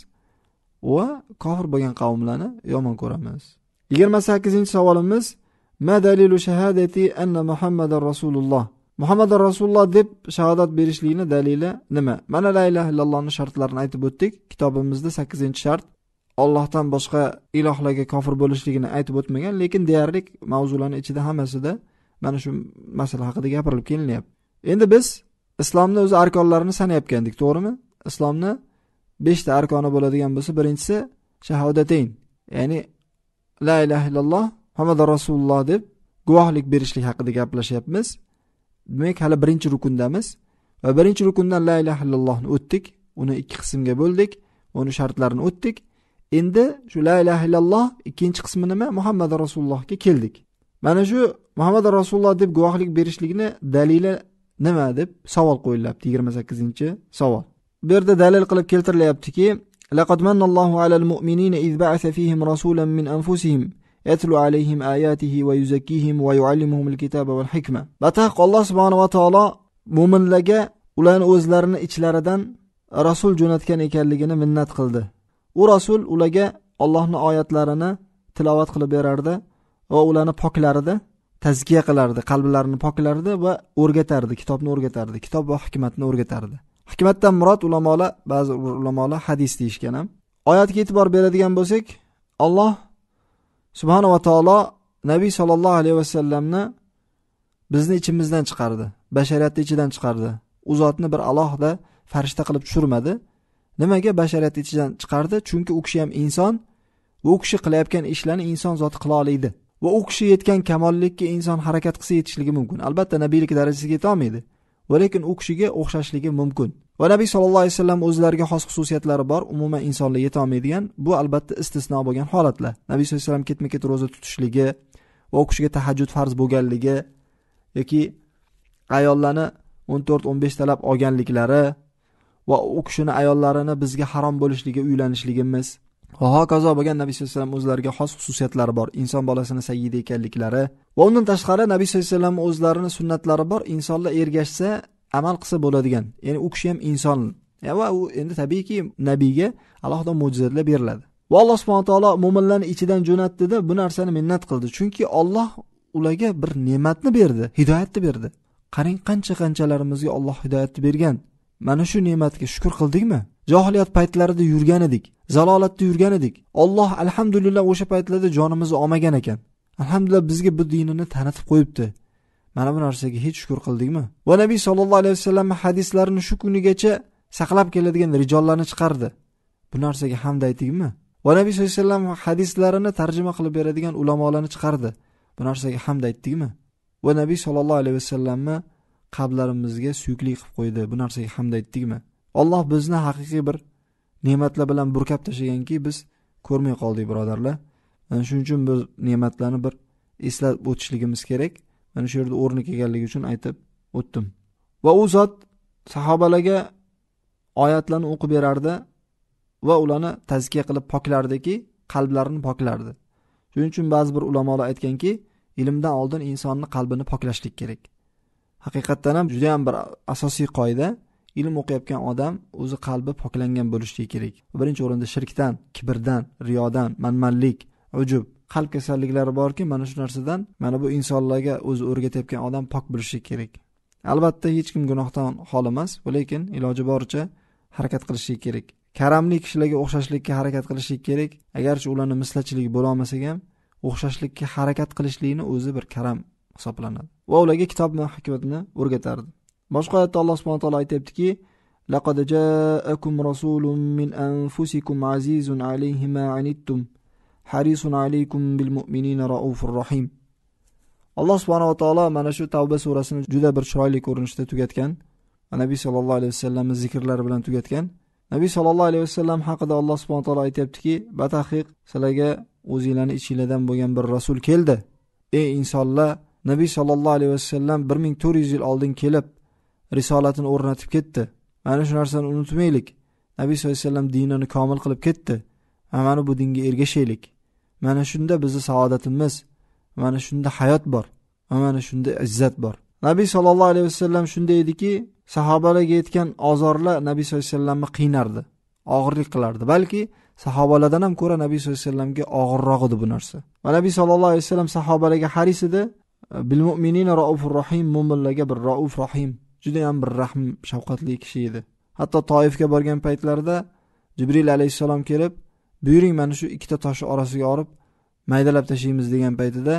va kofir bo'lgan qavmlarni yomon ko'ramiz yigirma sakkizinchi savolimiz ma dalilu shahadati anna muhammadar rasululloh muhammad rasululloh deb shahodat berishlikni dalili nima mana la ilaha illallohni shartlarini aytib o'tdik kitobimizda sakkizinchi shart ollohdan boshqa ilohlarga kofir bo'lishligini aytib o'tmagan lekin deyarli mavzularni ichida hammasida mana shu masala haqida gapirilib kelinyapti endi biz islomni o'zi arkonlarini sanayotgan тўғрими to'g'rimi islomni beshta arkoni bo'ladigan bo'lsa birinchisi shahodatayn ya'ni la ilaha illalloh muhammad rasululloh deb guvohlik berishlik haqida gaplashyapmiz demak hali birinchi rukundamiz va birinchi rukundan la ilaha illallohni o'tdik uni ikki qismga bo'ldik uni shartlarini o'tdik endi shu la ilaha illalloh ikkinchi qismi nima muhammad rasulullohga keldik mana shu muhammad rasululloh deb guvohlik berishlikni dalili nima deb savol qo'yilyapti yigirma sakkizinchi savol bu yerda dalil qilib keltirilyaptiki laqad من alal mu'minina المؤمنين إذ fihim rasulan min anfusihim va عليهم va yuallimuhum alkitaba wal hikma بتحق alloh subhanahu va taolo mu'minlarga ularni o'zlarini ichlaridan rasul jo'natgan ekanligini minnat qildi u rasul ularga Allohning oyatlarini tilovat qilib berardi va ularni poklardi tazkiya qilardi qalblarini poklardi va o'rgatardi kitobni o'rgatardi kitob va hikmatni o'rgatardi hikmatdan murod ulamolar ba'zi ulamolar hadis deyishgan ham oyatga e'tibor beradigan bo'lsak alloh Subhanahu va taolo nabiy sallallohu alayhi vasallamni bizni ichimizdan chiqardi bashariyatni ichidan chiqardi u zotni bir alohida farishta qilib tushirmadi nimaga bashariyatni ichidan chiqardi chunki u kishi ham inson va u kishi qilayotgan ishlarni inson zoti qila oladi va u kishi yetgan kamollikka inson harakat qilsa yetishligi mumkin albatta nabiylik darajasiga yetolmaydi va lekin u kishiga o'xshashligi mumkin va nabiy sallallohu alayhi vasallam o'zlariga xos xususiyatlari bor umuman insonlar yetolmaydigan bu albatta istisno bo'lgan holatlar nabiy sallallohu alayhi vasallam ketma ket ro'za tutishligi va u kishiga tahajjud farz bo'lganligi yoki ayollarni o'n to'rt o'n beshtalab olganliklari va u kishini ayollarini bizga harom bo'lishligi uylanishligimiz va hokazo bo'lgan nabiy sallallohu alayhi vasallam o'zlariga xos xususiyatlari bor inson bolasini sayidi ekanliklari va undan tashqari nabiy sallallohu alayhi vasallam o'zlarini sunnatlari bor insonlar ergashsa amal qilsa bo'ladigan ya'ni u kishi ham inson va u endi tabiiyki nabiyga alohida mo'jizalar beriladi va alloh subhana taolo mo'minlarni ichidan jo'natdida bu narsani minnat qildi chunki olloh ularga bir ne'matni berdi hidoyatni berdi qarang qancha qanchalarimizga olloh hidoyatni bergan mana shu ne'matga shukur qildikmi johiliyat paytlarida yurgan edik zalolatda yurgan edik olloh alhamdulillah o'sha paytlarda jonimizni olmagan ekan alhamdulillah bizga bu dinini tanitib qo'yibdi mana bu narsaga hech shukur qildikmi va nabiy sollallohu alayhi vasallam hadislarini shu kunigacha saqlab keladigan rijollarni chiqardi bu narsaga hamd aytdikmi va nabiy sallallohu alayhi vasallam hadislarini tarjima qilib beradigan ulamolarni chiqardi bu narsaga hamd aytdikmi va nabiy sollallohu alayhi vasallamni qalblarimizga suyukli qilib qo'ydi bu narsaga hamd aytdikmi alloh bizni haqiqiy bir ne'matlar bilan burkab tashlaganki biz ko'rmay qoldik birodarlar mana shuning uchun bu ne'matlarni bir eslab o'tishligimiz kerak mana shu yerda o'rni kelganligi uchun aytib o'tdim va u zot sahobalarga oyatlarni o'qib berardi va ularni tazkiya qilib poklardiki qalblarini poklardi shuning uchun ba'zi bir ulamolar aytganki ilmdan oldin insonni qalbini poklashlik kerak haqiqatdan ham judayam bir asosiy qoida ilm o'qiyotgan odam o'zi qalbi poklangan bo'lishligi kerak birinchi o'rinda shirkdan kibrdan riyodan manmanlik ujub qalb kasalliklari borki mana shu narsadan mana bu insonlarga o'zi o'rgatayotgan odam pok bo'lishi kerak albatta hech kim gunohdan xoli emas lekin iloji boricha harakat qilishi kerak karamli kishilarga o'xshashlikka harakat qilishi kerak agarchi ularni mislachilik bo'lolmasak ham o'xshashlikka harakat qilishlikni o'zi bir karam hisoblanadi va ularga kitobni hikmatni o'rgatardi boshqa oyatda alloh subhana taolo aytyaptiki laqad جاءكم رسول من أنفسكم عزيز عليه ما anittum harisun alaykum bil mu'minina raufur rahim alloh subhanahu va taolo mana shu tavba surasini juda bir chiroyli ko'rinishda tugatgan va nabiy sallallohu alayhi vasallamning zikrlari bilan tugatgan nabiy sallallohu alayhi vasallam haqida alloh subhanahu va taolo aytyaptiki batahiq sizlarga o'zingizlarni ichingizdan bo'lgan bir rasul keldi ey insonlar nabiy sallallohu alayhi vasallam 1400 yil oldin kelib risolatini o'rnatib ketdi mana shu narsani unutmaylik nabiy sallallohu alayhi vasallam dinini komil qilib ketdi mana bu dinga ergashaylik mana shunda bizni saodatimiz mana shunda hayot bor va mana shunda izzat bor nabiy sollallohu alayhi vasallam shunday ediki sahobalarga yetgan ozorlar nabiy sallallohu alayhi vasallamni qiynardi og'irlik qilardi balki sahobalardan ham ko'ra nabiy sallallohu alayhi vasallamga og'irroq edi bu narsa va nabiy sallallohu alayhi vasallam sahobalarga haris edi bil mo'minina raufur rohim mo'minlarga bir rauf rohim judayam bir rahm shafqatli kishi edi hatto toifga borgan paytlarida jibril alayhissalom kelib buyuring mana shu ikkita toshni orasiga olib maydalab tashlaymiz degan paytida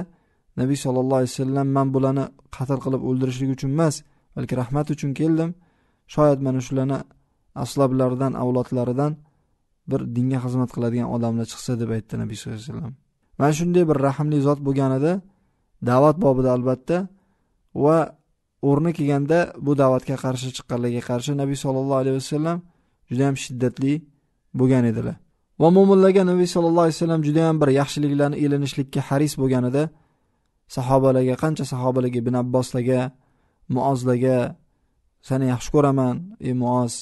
nabiy sollallohu alayhi vasallam man bularni qatl qilib o'ldirishlik uchun emas balki rahmat uchun keldim shoyat mana shularni aslablaridan avlodlaridan bir dinga xizmat qiladigan odamlar chiqsa deb aytdi nabiy sallallohu alayhi vasallam mana shunday bir rahmli zot bo'lganida da'vat bobida albatta va o'rni kelganda bu da'vatga qarshi chiqqanlarga qarshi nabiy sollallohu alayhi vasallam judayam shiddatli bo'lgan edilar va mo'minlarga nabiy sallallohu alayhi vasallam judayam bir yaxshiliklarni ilinishlikka haris bo'lganida sahobalarga qancha sahobalarga ibn abboslarga muozlarga seni yaxshi ko'raman ey muoz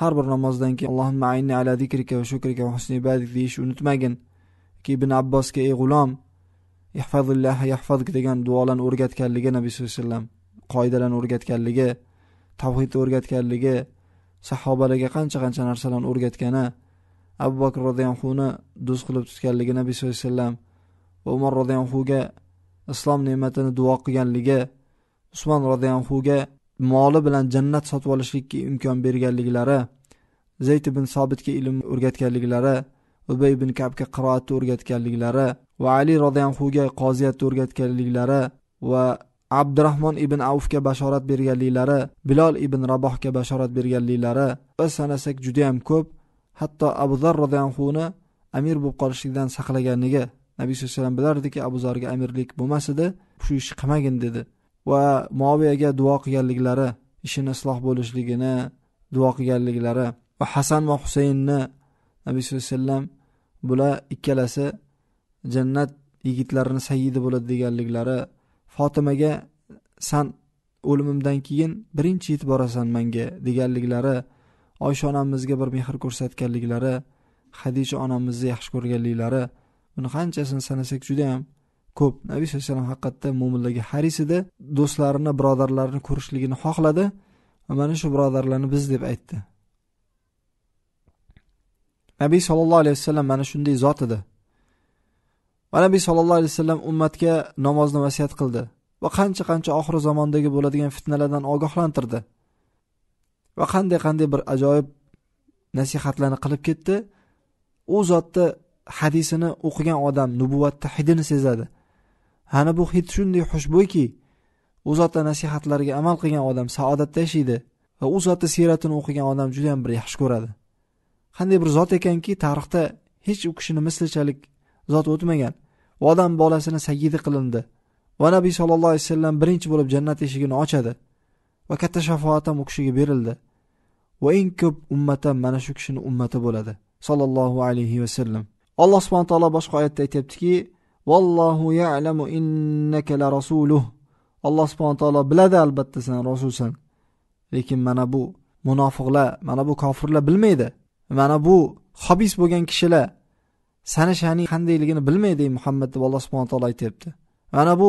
har bir namozdan keyin allohimma ayni ala zikrika va shukrika va husni ibadik deyish unutmagin ki ibn abbosga ey g'ulom ihfazillah yahfazk degan duolarni o'rgatganligi nabiy sallallohu alayhi vasallam qoidalarni o'rgatganligi tavhidni o'rgatganligi sahobalarga qancha qancha narsalarni o'rgatgani abu bakr anhu do'st qilib tutganligi nabiy sallallohu alayhi vasallam va umar roziyallohuga islom ne'matini duo qilganligi usmon ga moli bilan jannat sotib olishlikka imkon berganliklari zayd ibn sobitga ilm o'rgatganliklari ubay ibn kabga qiroatni o'rgatganliklari va ali ga qoziyatni o'rgatganliklari va abdurahmon ibn avfga bashorat berganliklari bilol ibn rabohga bashorat berganliklari va sanasak judayam ko'p hatto abu zar roziyallohuni amir bo'lib qolishlikdan saqlaganligi nabiy sallallohu alayhi vasallam bilardiki abu zarga amirlik bo'lmas edi shu ishni qilmagin dedi va moviyaga duo qilganliklari ishini isloh bo'lishligini duo qilganliklari va hasan va husaynni nabiy sallallohu alayhi vasallam bular ikkalasi jannat yigitlarini sayidi bo'ladi deganliklari fotimaga san o'limimdan keyin birinchi yetib borasan manga deganliklari oysha onamizga bir mehr ko'rsatganliklari hadisha onamizni yaxshi ko'rganliklari buni qanchasini sanasak judayam ko'p nabiy sallallohu alayhi vasallam haqiqatda mo'minlarga haris edi do'stlarini birodarlarini ko'rishligini xohladi va mana shu birodarlarni biz deb aytdi nabiy sollallohu alayhi vasallam mana shunday zot edi va nabiy sollallohu alayhi vasallam ummatga namozni vasiyat qildi va qancha qancha oxir zamondagi bo'ladigan fitnalardan ogohlantirdi va qanday qanday bir ajoyib nasihatlarni qilib ketdi u zotni hadisini o'qigan odam nubuvatni hidini sezadi hani bu hid shunday xushbo'yki u zotni nasihatlariga amal qilgan odam saodatda yashaydi va u zotni siyratini o'qigan odam judayam bir yaxshi ko'radi qanday bir zot ekanki tarixda hech u kishini mislichalik zot o'tmagan va odam bolasini sayyidi qilindi va nabiy sollallohu alayhi vasallam birinchi bo'lib jannat eshigini ochadi va katta shafoat ham u kishiga berildi va eng ko'p ummati mana shu kishini ummati bo'ladi sollallohu alayhi vasallam alloh subhana taolo boshqa oyatda aytyaptiki vallohu yalamu innaka la rasuluh alloh subhana taolo biladi albatta sen rasulsan lekin mana bu munofiqlar mana bu kofirlar bilmaydi mana bu hobis bo'lgan kishilar sani shaning qandayligini bilmaydi muhammad deb alloh subhana taolo aytyapti mana bu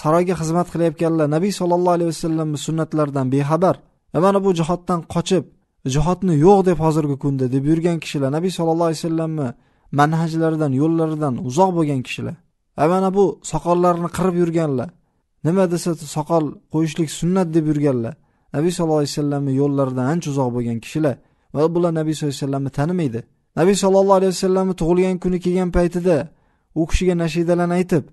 saroyga xizmat qilayotganlar nabiy sollallohu alayhi vasallamni sunnatlaridan bexabar va mana bu jihoddan qochib jihodni yo'q deb hozirgi kunda deb yurgan kishilar nabiy sollallohu alayhi vasallamni manhajlaridan yo'llaridan uzoq bo'lgan kishilar a mana bu soqollarini qirib yurganlar nima desa soqol qo'yishlik sunnat deb yurganlar nabiy sallallohu alayhi vasallamni yo'llaridan ancha uzoq bo'lgan kishilar va bular nabiy sallallohu alayhi vasallamni tanimaydi nabiy sallallohu alayhi vasallamni tug'ilgan kuni kelgan paytida u kishiga nashidalarni aytib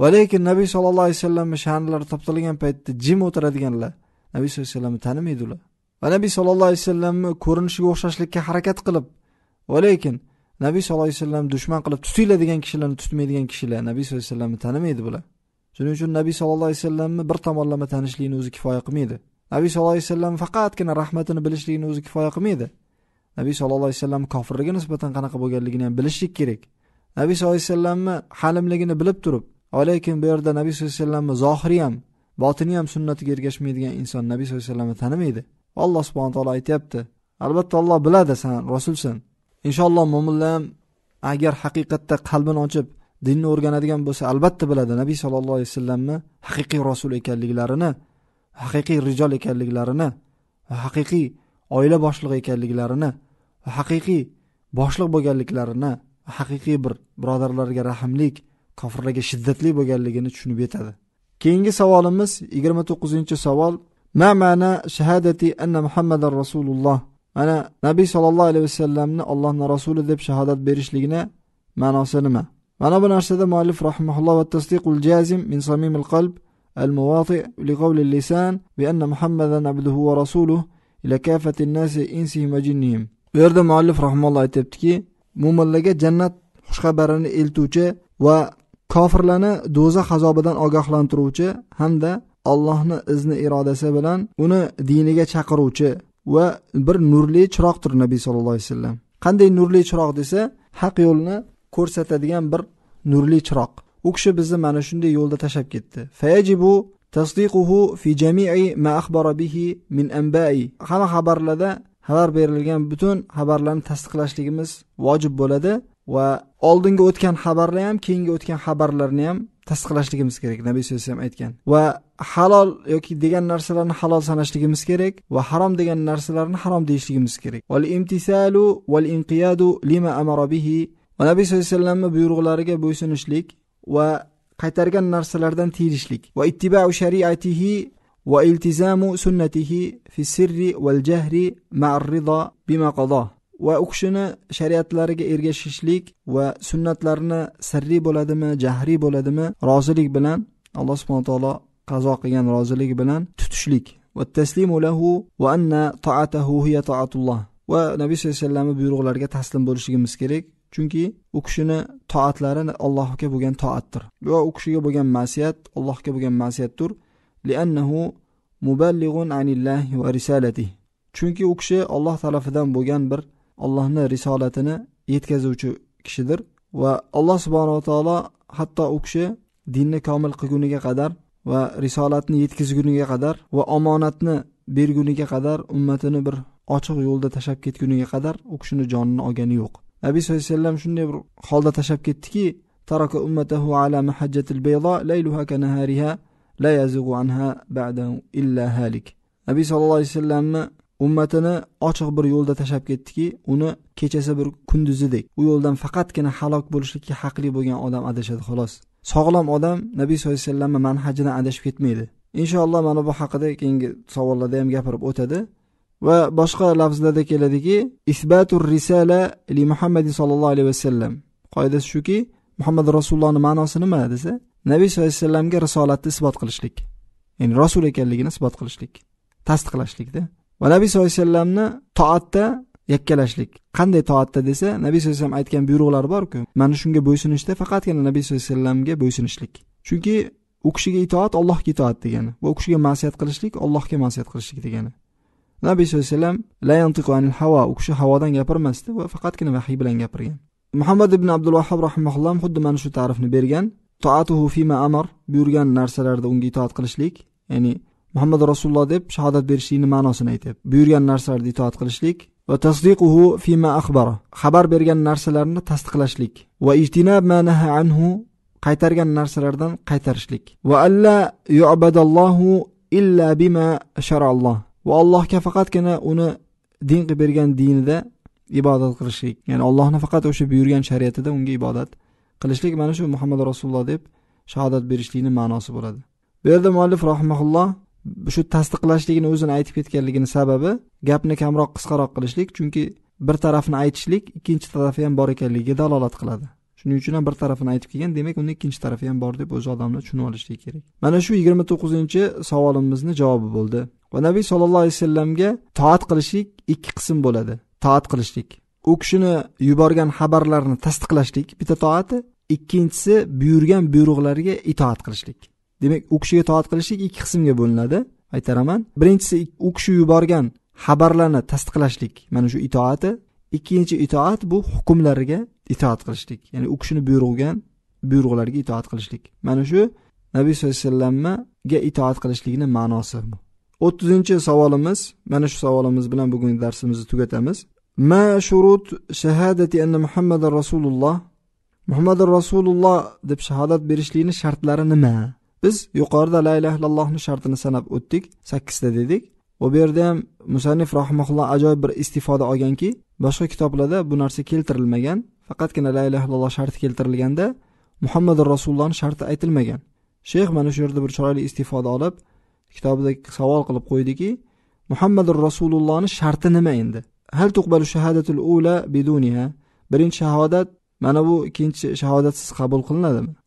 va lekin nabiy sallallohu alayhi vasallamni sha'nlari toptalgan paytda jim o'tiradiganlar nabiy sallallohu alayhi vasallamni tanimaydi ular va nabiy sollallohu alayhi vasallamni ko'rinishiga o'xshashlikka harakat qilib va lekin nabiy sallallohu alayhi vasallam dushman qilib tutinglar degan kishilarni tutmaydigan kishilar nabiy sallallohu alayhi vasallamni tanimaydi bular shuning uchun nabiy sallallohu alayhi vasallamni bir tomonlama tanishlikni o'zi kifoya qilmaydi nabiy sallallohu alayhi vasallam faqatgina rahmatini bilishlikni o'zi kifoya qilmaydi nabiy sallallohu alayhi vasallam kofirlarga nisbatan qanaqa bo'lganligini ham bilishlik kerak nabiy sallallohu alayhi vasallamni halimligini bilib turib lekin bu yerda nabiy sallallohu alayhi vasallamni zohiri ham botiniy ham sunnatiga ergashmaydigan inson nabiy sallallohu alayhi vasallamni tanimaydi alloh subhana taolo aytyapti albatta olloh biladi san rasulsan inshaalloh mo'minlar ham agar haqiqatda qalbini ochib dinni o'rganadigan bo'lsa albatta biladi nabiy sollallohu alayhi vasallamni haqiqiy rasul ekanliklarini haqiqiy rijol ekanliklarini va haqiqiy oila boshlig'i ekanliklarini va haqiqiy boshliq bo'lganliklarini haqiqiy bir birodarlarga rahmlik kofirlarga shiddatli bo'lganligini tushunib yetadi keyingi savolimiz yigirma to'qqizinchi savol ma ma'na shahadati anna muhammadan rasululloh mana nabiy sollallohu alayhi vasallamni allohni rasuli deb shahodat berishligini ma'nosi nima mana bu narsada muallif rahimulloh va tasdiqul jazim min samimil qalb al lisan bi anna muhammadan abduhu محمدا عبده ila إلى كافة الناس إنسهم وجنهم bu yerda muallif rahimulloh aytyaptiki mo'minlarga jannat xushxabarini eltuvchi va kofirlarni do'zax azobidan ogohlantiruvchi hamda allohni izni irodasi bilan uni diniga chaqiruvchi va bir nurli chiroqdir nabiy sallallohu alayhi vasallam qanday nurli chiroq desa haq yo'lni ko'rsatadigan bir nurli chiroq u kishi bizni mana shunday yo'lda tashlab ketdi fayajibu tasdiquhu fi jami'i ma akhbara bihi min anba'i hamma xabarlarda xabar berilgan butun xabarlarni tasdiqlashligimiz vojib bo'ladi va oldingi o'tgan xabarlar ham keyingi o'tgan xabarlarni ham tasdiqlashligimiz kerak nabiy alayhi vasallam aytgan va halol yoki degan narsalarni halol sanashligimiz kerak va harom degan narsalarni harom deyishligimiz kerak val imtisalu val inqiyadu lima amara bihi va nabiy sallallohu alayhi vasallamni buyruqlariga bo'ysunishlik va qaytargan narsalardan tiyilishlik va ittibau shariatihi va iltizamu sunnatihi fi sirri val jahri ma'ar rido bima qado va u kishini shariatlariga ergashishlik va sunnatlarini sirriy bo'ladimi jahriy bo'ladimi rozilik bilan alloh subhana taolo qazo qilgan rozilik bilan tutishlik va taslimu lahu va anna taatahu hiya taatulloh va nabiy sallallohu alayhi vasallamni buyruqlariga taslim bo'lishligimiz kerak chunki u kishini toatlari allohga bo'lgan toatdir va u kishiga bo'lgan ma'siyat allohga bo'lgan ma'siyatdir liannahu muballig'un anillah va risalati chunki u kishi olloh tarafidan bo'lgan bir allohni risolatini yetkazuvchi kishidir va alloh subhanava taolo hatto u kishi dinni komil qilguniga qadar va risolatni yetkazguniga qadar va omonatni berguniga qadar ummatini bir ochiq yo'lda tashlab ketguniga qadar u kishini jonini olgani yo'q nabiy sallallohu alayhi vasallam shunday bir holda tashlab ketdiki taraka ummatahu ala mahajjatil baydo layluha kanahariha la yazig'u anha ba'da illa halik nabiy sallallohu alayhi vasallamni ummatini ochiq bir yo'lda tashlab ketdiki uni kechasi bir kunduzidek u yo'ldan faqatgina halok bo'lishlikka haqli bo'lgan odam adashadi xolos sog'lom odam nabiy sallallohu alayhi vasallamni manhajidan adashib ketmaydi inshaalloh mana bu haqida keyingi savollarda ham gapirib o'tadi va boshqa lafzlarda keladiki isbatur risala li muhammadi sollallohu alayhi vasallam qoidasi shuki muhammad rasulullohni ma'nosi nima desa nabiy sallallohu alayhi vasallamga risolatni isbot qilishlik ya'ni rasul ekanligini isbot qilishlik tasdiqlashlikda va nabiy sallallohu alayhi vasallamni toatda yakkalashlik qanday toatda desa nabiy sallallohu alayhi vasallam aytgan buyruqlar borku mana shunga bo'ysunishda faqatgina nabiy sallallohu alayhi vasallamga bo'ysunishlik chunki u kishiga itoat allohga itoat degani va u kishiga ma'siyat qilishlik allohga ma'siyat qilishlik degani nabiy sallallohu alayhi vasallam la u kishi havodan gapirmasdi va faqatgina vahiy bilan gapirgan muhammad ibn abdulvahab rahimulloh xuddi mana shu ta'rifni bergan toatuhu fima amar buyurgan narsalarda unga itoat qilishlik ya'ni muhammad rasululloh deb shahodat berishlikni ma'nosini aytyapti buyurgan narsalarga itoat qilishlik va tasdiquhu fima axbara xabar bergan narsalarni tasdiqlashlik va ijtinab ma anhu qaytargan narsalardan qaytarishlik va alla yu'badallohu illa bima sharalloh va allohga faqatgina uni din qilib bergan dinida ibodat qilishlik ya'ni allohni faqat o'sha buyurgan shariatida unga ibodat qilishlik mana shu muhammad rasululloh deb shahodat berishlikni ma'nosi bo'ladi bu yerda muallif rahimaulloh shu tasdiqlashligini o'zini aytib ketganligini sababi gapni kamroq qisqaroq qilishlik chunki bir tarafni aytishlik ikkinchi tarafi ham bor ekanligiga dalolat qiladi shuning uchun ham bir tarafini aytib kelgan demak uni ikkinchi tarafi ham bor deb o'zi odamlar tushunib olishligi kerak mana shu yigirma to'qqizinchi savolimizni javobi bo'ldi va nabiy sollallohu alayhi vasallamga toat qilishlik ikki qism bo'ladi toat qilishlik u kishini yuborgan xabarlarni tasdiqlashlik bitta toati ikkinchisi buyurgan buyruqlariga itoat qilishlik demak u kishiga itoat qilishlik ikki qismga bo'linadi aytaraman birinchisi u kishi yuborgan xabarlarni tasdiqlashlik mana shu itoati ikkinchi itoat bu hukmlariga itoat qilishlik ya'ni u kishini buyurgan buyruqlariga itoat qilishlik mana shu nabiy sallallohu alayhi vasallamga itoat qilishlikni ma'nosi bu o'ttizinchi savolimiz mana shu savolimiz bilan bugungi darsimizni tugatamiz ma shurut shahadati anna muhammadar rasululloh muhammadar rasululloh deb shahodat berishlikni shartlari nima biz yuqorida la illaha illallohni shartini sanab o'tdik sakkizta dedik va bu yerda ham musannif rahmaulloh ajoyib bir istifoda olganki boshqa kitoblarda bu narsa keltirilmagan faqatgina la illaha illalloh sharti keltirilganda muhammadu rasulullohni sharti aytilmagan shayx mana shu yerda bir chiroyli istifoda olib kitobida savol qilib qo'ydiki muhammadu rasulullohni sharti nima endi hal tuqbalu ula birinchi shahodat mana bu ikkinchi shahodatsiz qabul qilinadimi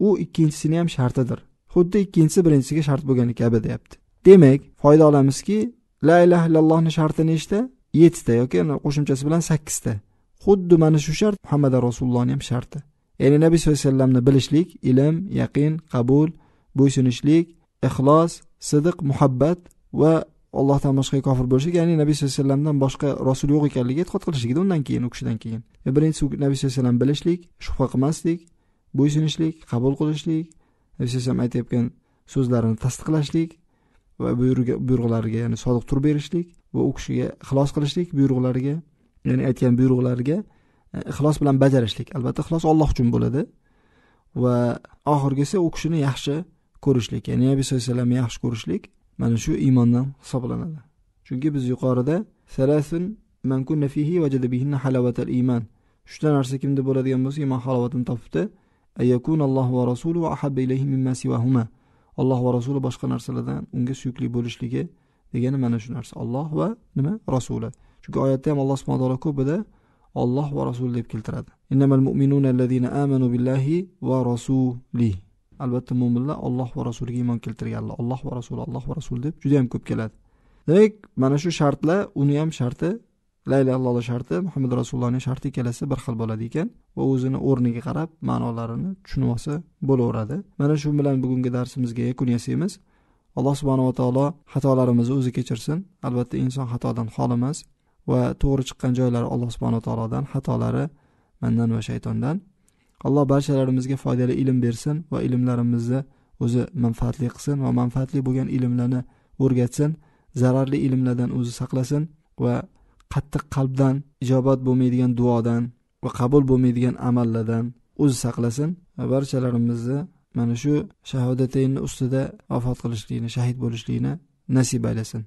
u ikkinchisini ham shartidir xuddi ikkinchisi birinchisiga shart bo'lgani kabi deyapti demak foyda olamizki la illaha illallohni sharti nechta yettita yoki qo'shimchasi bilan sakkizta xuddi mana shu shart muhammad rasulullohni ham sharti ya'ni nabiy sallallohu alayhi vasallamni bilishlik ilm yaqin qabul bo'ysunishlik ixlos sidiq muhabbat va allohdan boshqa kofir bo'lishlik ya'ni nabiy sallallohu alayhi vasallamdan boshqa rasul yo'q ekanligiga e'tiqod qilishlikda undan keyin u kishidan keyin birinchisi nabiy sallallohu alayhi vasallam bilishlik shubha qilmaslik bo'ysunishlik qabul qilishlik hafsasam aytayotgan so'zlarini tasdiqlashlik va buyruqlariga ya'ni sodiq turib berishlik va u kishiga ixlos qilishlik buyruqlariga ya'ni aytgan buyruqlariga e, ixlos bilan bajarishlik albatta ixlos olloh uchun bo'ladi va oxirgisi u kishini yaxshi ko'rishlik ya'ni nabiy sallallohu alayhi vasallamni yaxshi ko'rishlik mana shu iymondan hisoblanadi chunki biz yuqorida man kunna fihi vajada bihinna halavatal iymon uchta narsa kimda bo'ladigan bo'lsa iymon halovatini topibdi ayakun alloh va Rasuluhu ahabba ilayhi mimma sivahuma alloh va rasuli boshqa narsalardan unga suyukli bo'lishligi degani mana shu narsa Alloh va nima rasuli chunki oyatda ham alloh subhanahu va taolo ko'pida Alloh va rasul deb keltiradi innamal mu'minuna allazina amanu billahi va rasuli. albatta mu'minlar Alloh va rasuliga iymon keltirganlar alloh va Rasul, alloh va rasul deb juda ham ko'p keladi demak mana shu shartlar uni ham sharti la illaha illalloh sharti muhammad rasulullohning sharti ikkalasi bir xil bo'ladi ekan va o'zini o'rniga qarab ma'nolarini tushunib olsa bo'laveradi mana shu bilan bugungi darsimizga yakun yasaymiz alloh subhanava taolo xatolarimizni o'zi kechirsin albatta inson xatodan xoli emas va to'g'ri chiqqan joylari alloh subhanava taolodan xatolari mandan va shaytondan alloh barchalarimizga foydali ilm bersin va ilmlarimizni o'zi manfaatli qilsin va manfaatli bo'lgan ilmlarni o'rgatsin zararli ilmlardan o'zi saqlasin va qattiq qalbdan ijobat bo'lmaydigan duodan va qabul bo'lmaydigan amallardan o'zi saqlasin va barchalarimizni mana shu shahodatayni ustida vafot qilishlikni shahid bo'lishlikni nasib aylasin